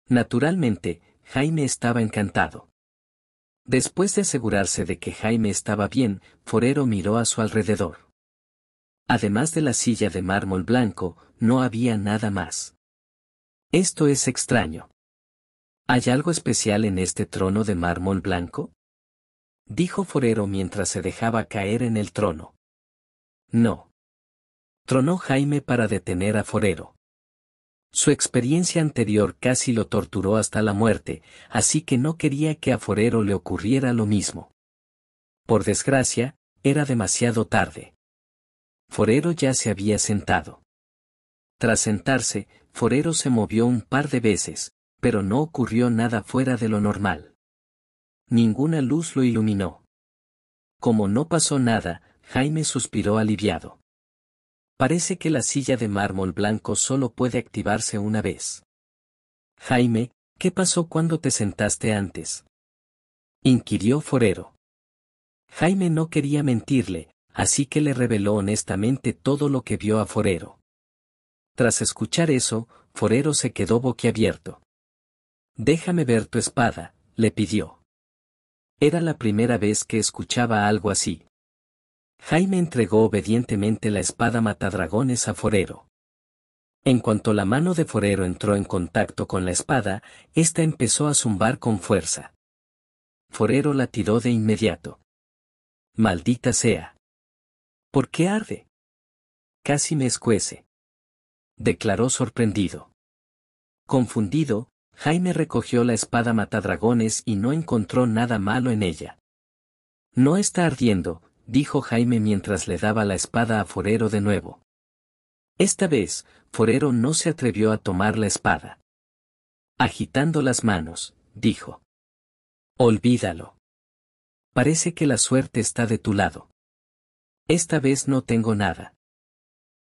Naturalmente, Jaime estaba encantado. Después de asegurarse de que Jaime estaba bien, Forero miró a su alrededor. Además de la silla de mármol blanco, no había nada más. Esto es extraño. ¿Hay algo especial en este trono de mármol blanco? Dijo Forero mientras se dejaba caer en el trono. No. Tronó Jaime para detener a Forero. Su experiencia anterior casi lo torturó hasta la muerte, así que no quería que a Forero le ocurriera lo mismo. Por desgracia, era demasiado tarde. Forero ya se había sentado. Tras sentarse, Forero se movió un par de veces, pero no ocurrió nada fuera de lo normal. Ninguna luz lo iluminó. Como no pasó nada, Jaime suspiró aliviado. Parece que la silla de mármol blanco solo puede activarse una vez. Jaime, ¿qué pasó cuando te sentaste antes? inquirió Forero. Jaime no quería mentirle, así que le reveló honestamente todo lo que vio a Forero. Tras escuchar eso, Forero se quedó boquiabierto. Déjame ver tu espada, le pidió. Era la primera vez que escuchaba algo así. Jaime entregó obedientemente la espada matadragones a Forero. En cuanto la mano de Forero entró en contacto con la espada, ésta empezó a zumbar con fuerza. Forero la tiró de inmediato. Maldita sea. ¿Por qué arde? Casi me escuece. Declaró sorprendido. Confundido, Jaime recogió la espada matadragones y no encontró nada malo en ella. No está ardiendo, dijo Jaime mientras le daba la espada a Forero de nuevo. Esta vez, Forero no se atrevió a tomar la espada. Agitando las manos, dijo. Olvídalo. Parece que la suerte está de tu lado. Esta vez no tengo nada.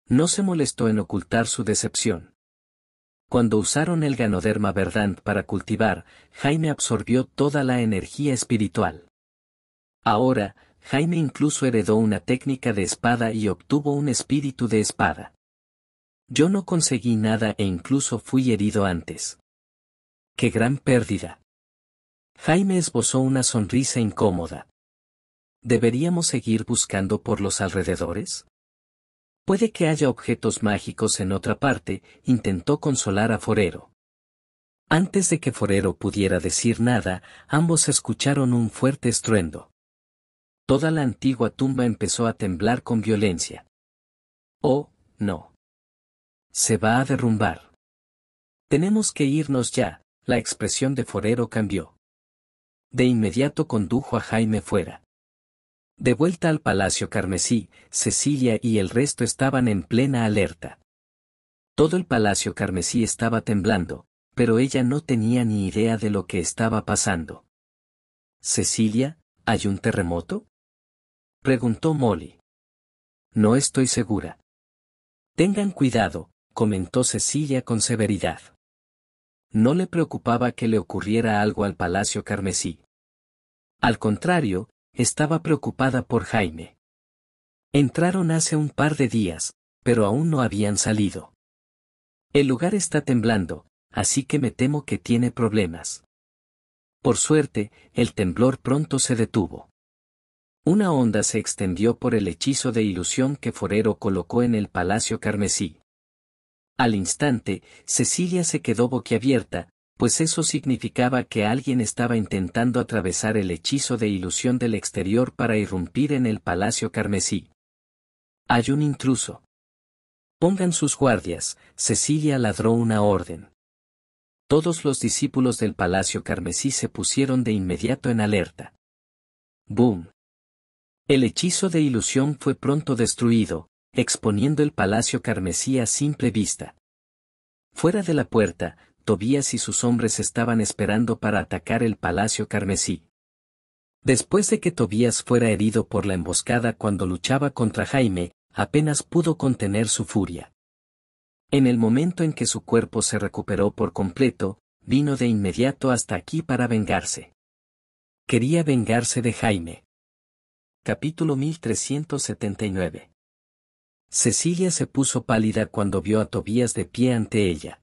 No se molestó en ocultar su decepción. Cuando usaron el ganoderma verdant para cultivar, Jaime absorbió toda la energía espiritual. Ahora, Jaime incluso heredó una técnica de espada y obtuvo un espíritu de espada. Yo no conseguí nada e incluso fui herido antes. ¡Qué gran pérdida! Jaime esbozó una sonrisa incómoda. ¿Deberíamos seguir buscando por los alrededores? Puede que haya objetos mágicos en otra parte, intentó consolar a Forero. Antes de que Forero pudiera decir nada, ambos escucharon un fuerte estruendo. Toda la antigua tumba empezó a temblar con violencia. Oh, no. Se va a derrumbar. Tenemos que irnos ya, la expresión de Forero cambió. De inmediato condujo a Jaime fuera. De vuelta al Palacio Carmesí, Cecilia y el resto estaban en plena alerta. Todo el Palacio Carmesí estaba temblando, pero ella no tenía ni idea de lo que estaba pasando. Cecilia, ¿hay un terremoto? preguntó Molly. No estoy segura. Tengan cuidado, comentó Cecilia con severidad. No le preocupaba que le ocurriera algo al Palacio Carmesí. Al contrario, estaba preocupada por Jaime. Entraron hace un par de días, pero aún no habían salido. El lugar está temblando, así que me temo que tiene problemas. Por suerte, el temblor pronto se detuvo. Una onda se extendió por el hechizo de ilusión que Forero colocó en el Palacio Carmesí. Al instante, Cecilia se quedó boquiabierta, pues eso significaba que alguien estaba intentando atravesar el hechizo de ilusión del exterior para irrumpir en el palacio carmesí. Hay un intruso. Pongan sus guardias, Cecilia ladró una orden. Todos los discípulos del palacio carmesí se pusieron de inmediato en alerta. ¡Boom! El hechizo de ilusión fue pronto destruido, exponiendo el palacio carmesí a simple vista. Fuera de la puerta, Tobías y sus hombres estaban esperando para atacar el Palacio Carmesí. Después de que Tobías fuera herido por la emboscada cuando luchaba contra Jaime, apenas pudo contener su furia. En el momento en que su cuerpo se recuperó por completo, vino de inmediato hasta aquí para vengarse. Quería vengarse de Jaime. Capítulo 1379 Cecilia se puso pálida cuando vio a Tobías de pie ante ella.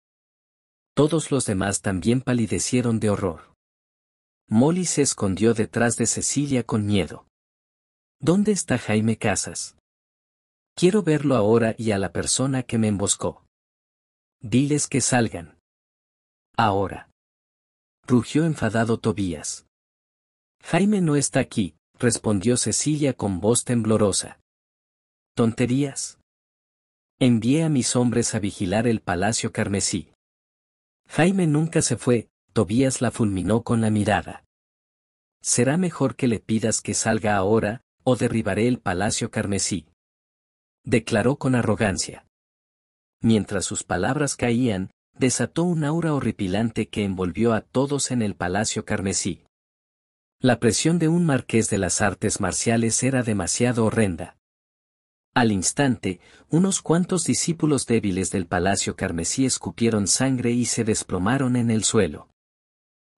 Todos los demás también palidecieron de horror. Molly se escondió detrás de Cecilia con miedo. ¿Dónde está Jaime Casas? Quiero verlo ahora y a la persona que me emboscó. Diles que salgan. Ahora. Rugió enfadado Tobías. Jaime no está aquí, respondió Cecilia con voz temblorosa. Tonterías. Envié a mis hombres a vigilar el Palacio Carmesí. Jaime nunca se fue, Tobías la fulminó con la mirada. Será mejor que le pidas que salga ahora, o derribaré el palacio carmesí. Declaró con arrogancia. Mientras sus palabras caían, desató un aura horripilante que envolvió a todos en el palacio carmesí. La presión de un marqués de las artes marciales era demasiado horrenda. Al instante, unos cuantos discípulos débiles del palacio carmesí escupieron sangre y se desplomaron en el suelo.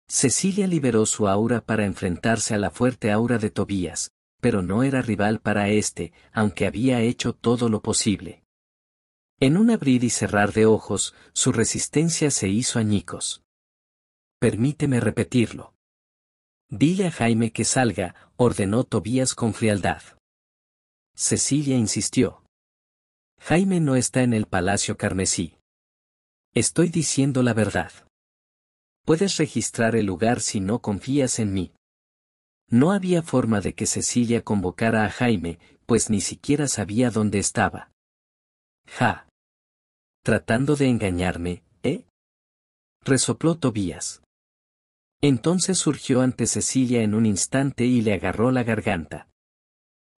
Cecilia liberó su aura para enfrentarse a la fuerte aura de Tobías, pero no era rival para éste, aunque había hecho todo lo posible. En un abrir y cerrar de ojos, su resistencia se hizo añicos. Permíteme repetirlo. Dile a Jaime que salga, ordenó Tobías con frialdad. Cecilia insistió. Jaime no está en el Palacio Carmesí. Estoy diciendo la verdad. Puedes registrar el lugar si no confías en mí. No había forma de que Cecilia convocara a Jaime, pues ni siquiera sabía dónde estaba. Ja. Tratando de engañarme, ¿eh? Resopló Tobías. Entonces surgió ante Cecilia en un instante y le agarró la garganta.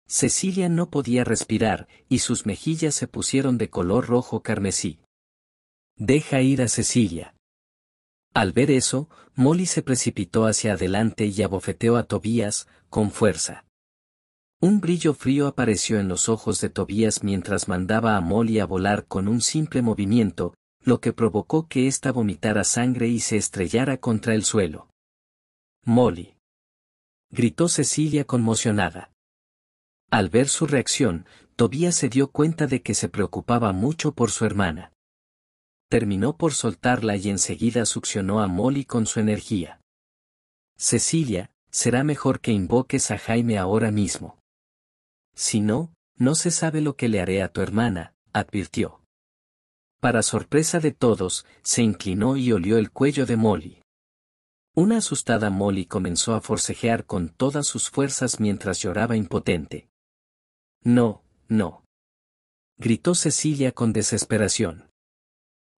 Cecilia no podía respirar, y sus mejillas se pusieron de color rojo carmesí. Deja ir a Cecilia. Al ver eso, Molly se precipitó hacia adelante y abofeteó a Tobías, con fuerza. Un brillo frío apareció en los ojos de Tobías mientras mandaba a Molly a volar con un simple movimiento, lo que provocó que ésta vomitara sangre y se estrellara contra el suelo. Molly. Gritó Cecilia conmocionada. Al ver su reacción, Tobías se dio cuenta de que se preocupaba mucho por su hermana. Terminó por soltarla y enseguida succionó a Molly con su energía. Cecilia, será mejor que invoques a Jaime ahora mismo. Si no, no se sabe lo que le haré a tu hermana, advirtió. Para sorpresa de todos, se inclinó y olió el cuello de Molly. Una asustada Molly comenzó a forcejear con todas sus fuerzas mientras lloraba impotente. No, no. Gritó Cecilia con desesperación.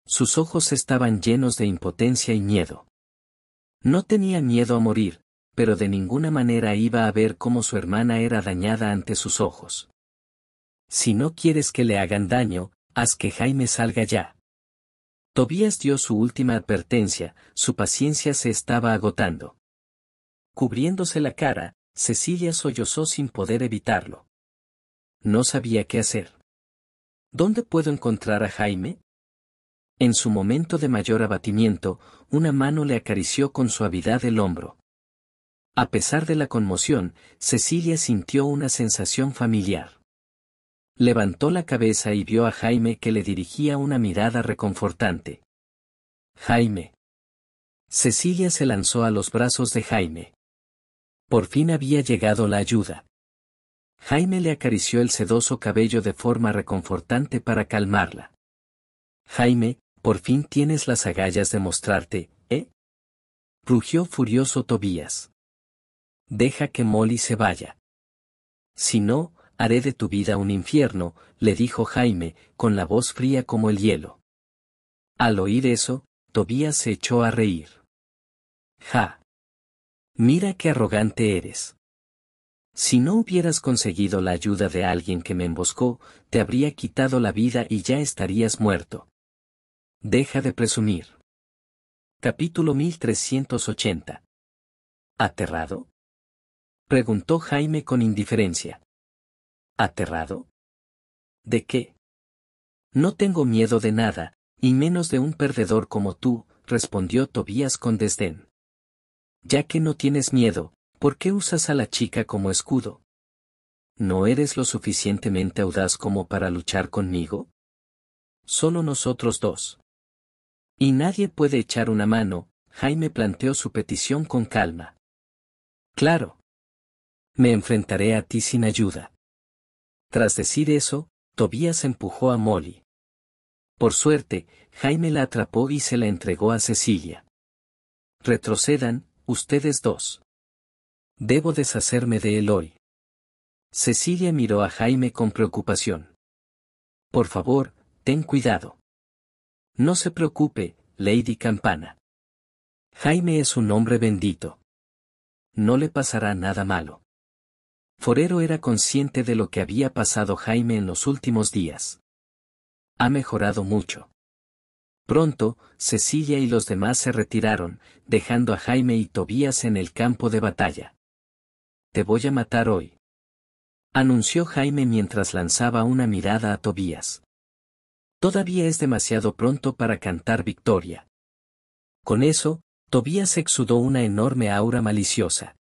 Sus ojos estaban llenos de impotencia y miedo. No tenía miedo a morir, pero de ninguna manera iba a ver cómo su hermana era dañada ante sus ojos. Si no quieres que le hagan daño, haz que Jaime salga ya. Tobías dio su última advertencia, su paciencia se estaba agotando. Cubriéndose la cara, Cecilia sollozó sin poder evitarlo. No sabía qué hacer. ¿Dónde puedo encontrar a Jaime? En su momento de mayor abatimiento, una mano le acarició con suavidad el hombro. A pesar de la conmoción, Cecilia sintió una sensación familiar. Levantó la cabeza y vio a Jaime que le dirigía una mirada reconfortante. Jaime. Cecilia se lanzó a los brazos de Jaime. Por fin había llegado la ayuda. Jaime le acarició el sedoso cabello de forma reconfortante para calmarla. Jaime, por fin tienes las agallas de mostrarte, ¿eh? Rugió furioso Tobías. Deja que Molly se vaya. Si no, haré de tu vida un infierno, le dijo Jaime, con la voz fría como el hielo. Al oír eso, Tobías se echó a reír. Ja. Mira qué arrogante eres. Si no hubieras conseguido la ayuda de alguien que me emboscó, te habría quitado la vida y ya estarías muerto. Deja de presumir. Capítulo 1380. ¿Aterrado? Preguntó Jaime con indiferencia. ¿Aterrado? ¿De qué? No tengo miedo de nada, y menos de un perdedor como tú, respondió Tobías con desdén. Ya que no tienes miedo, ¿Por qué usas a la chica como escudo? ¿No eres lo suficientemente audaz como para luchar conmigo? Solo nosotros dos. Y nadie puede echar una mano, Jaime planteó su petición con calma. Claro. Me enfrentaré a ti sin ayuda. Tras decir eso, Tobías empujó a Molly. Por suerte, Jaime la atrapó y se la entregó a Cecilia. Retrocedan, ustedes dos. Debo deshacerme de él hoy. Cecilia miró a Jaime con preocupación. Por favor, ten cuidado. No se preocupe, Lady Campana. Jaime es un hombre bendito. No le pasará nada malo. Forero era consciente de lo que había pasado Jaime en los últimos días. Ha mejorado mucho. Pronto, Cecilia y los demás se retiraron, dejando a Jaime y Tobías en el campo de batalla te voy a matar hoy. Anunció Jaime mientras lanzaba una mirada a Tobías. Todavía es demasiado pronto para cantar victoria. Con eso, Tobías exudó una enorme aura maliciosa.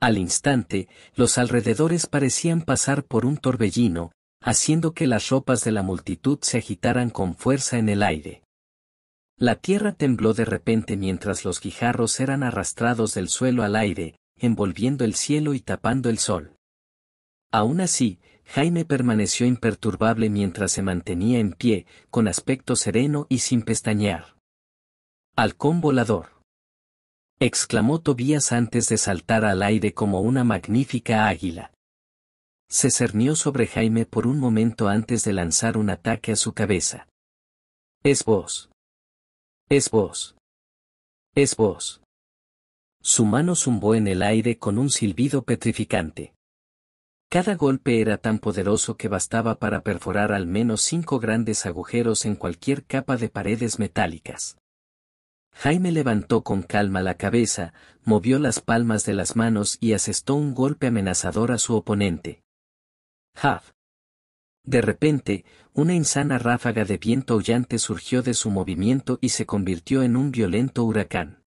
Al instante, los alrededores parecían pasar por un torbellino, haciendo que las ropas de la multitud se agitaran con fuerza en el aire. La tierra tembló de repente mientras los guijarros eran arrastrados del suelo al aire, envolviendo el cielo y tapando el sol. Aún así, Jaime permaneció imperturbable mientras se mantenía en pie, con aspecto sereno y sin pestañear. Halcón volador. exclamó Tobías antes de saltar al aire como una magnífica águila. Se cernió sobre Jaime por un momento antes de lanzar un ataque a su cabeza. Es vos. Es vos. Es vos. Su mano zumbó en el aire con un silbido petrificante. Cada golpe era tan poderoso que bastaba para perforar al menos cinco grandes agujeros en cualquier capa de paredes metálicas. Jaime levantó con calma la cabeza, movió las palmas de las manos y asestó un golpe amenazador a su oponente. ¡Ja! De repente, una insana ráfaga de viento hollante surgió de su movimiento y se convirtió en un violento huracán.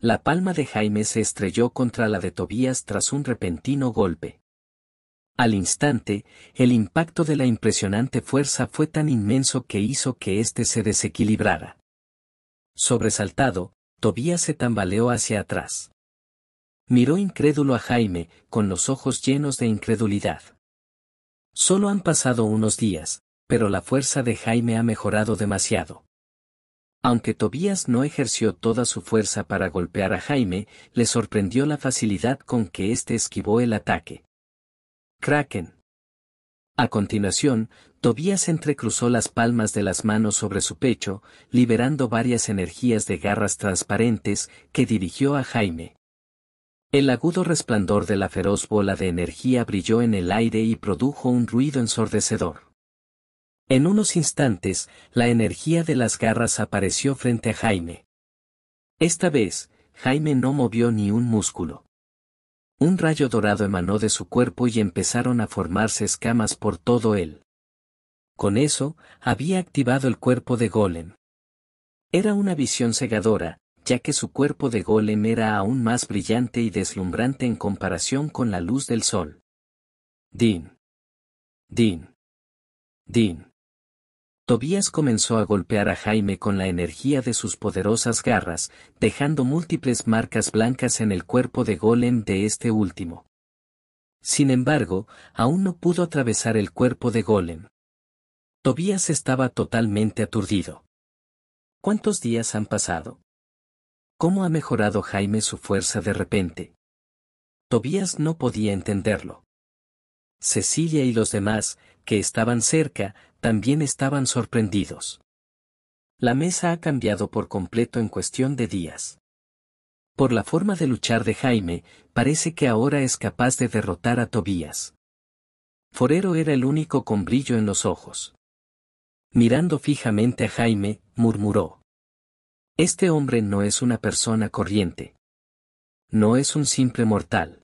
La palma de Jaime se estrelló contra la de Tobías tras un repentino golpe. Al instante, el impacto de la impresionante fuerza fue tan inmenso que hizo que éste se desequilibrara. Sobresaltado, Tobías se tambaleó hacia atrás. Miró incrédulo a Jaime, con los ojos llenos de incredulidad. Solo han pasado unos días, pero la fuerza de Jaime ha mejorado demasiado. Aunque Tobías no ejerció toda su fuerza para golpear a Jaime, le sorprendió la facilidad con que éste esquivó el ataque. Kraken. A continuación, Tobías entrecruzó las palmas de las manos sobre su pecho, liberando varias energías de garras transparentes que dirigió a Jaime. El agudo resplandor de la feroz bola de energía brilló en el aire y produjo un ruido ensordecedor. En unos instantes, la energía de las garras apareció frente a Jaime. Esta vez, Jaime no movió ni un músculo. Un rayo dorado emanó de su cuerpo y empezaron a formarse escamas por todo él. Con eso, había activado el cuerpo de Golem. Era una visión cegadora, ya que su cuerpo de golem era aún más brillante y deslumbrante en comparación con la luz del sol. Din. Din. Din. Tobías comenzó a golpear a Jaime con la energía de sus poderosas garras, dejando múltiples marcas blancas en el cuerpo de golem de este último. Sin embargo, aún no pudo atravesar el cuerpo de golem. Tobías estaba totalmente aturdido. ¿Cuántos días han pasado? ¿Cómo ha mejorado Jaime su fuerza de repente? Tobías no podía entenderlo. Cecilia y los demás, que estaban cerca, también estaban sorprendidos. La mesa ha cambiado por completo en cuestión de días. Por la forma de luchar de Jaime, parece que ahora es capaz de derrotar a Tobías. Forero era el único con brillo en los ojos. Mirando fijamente a Jaime, murmuró. Este hombre no es una persona corriente. No es un simple mortal.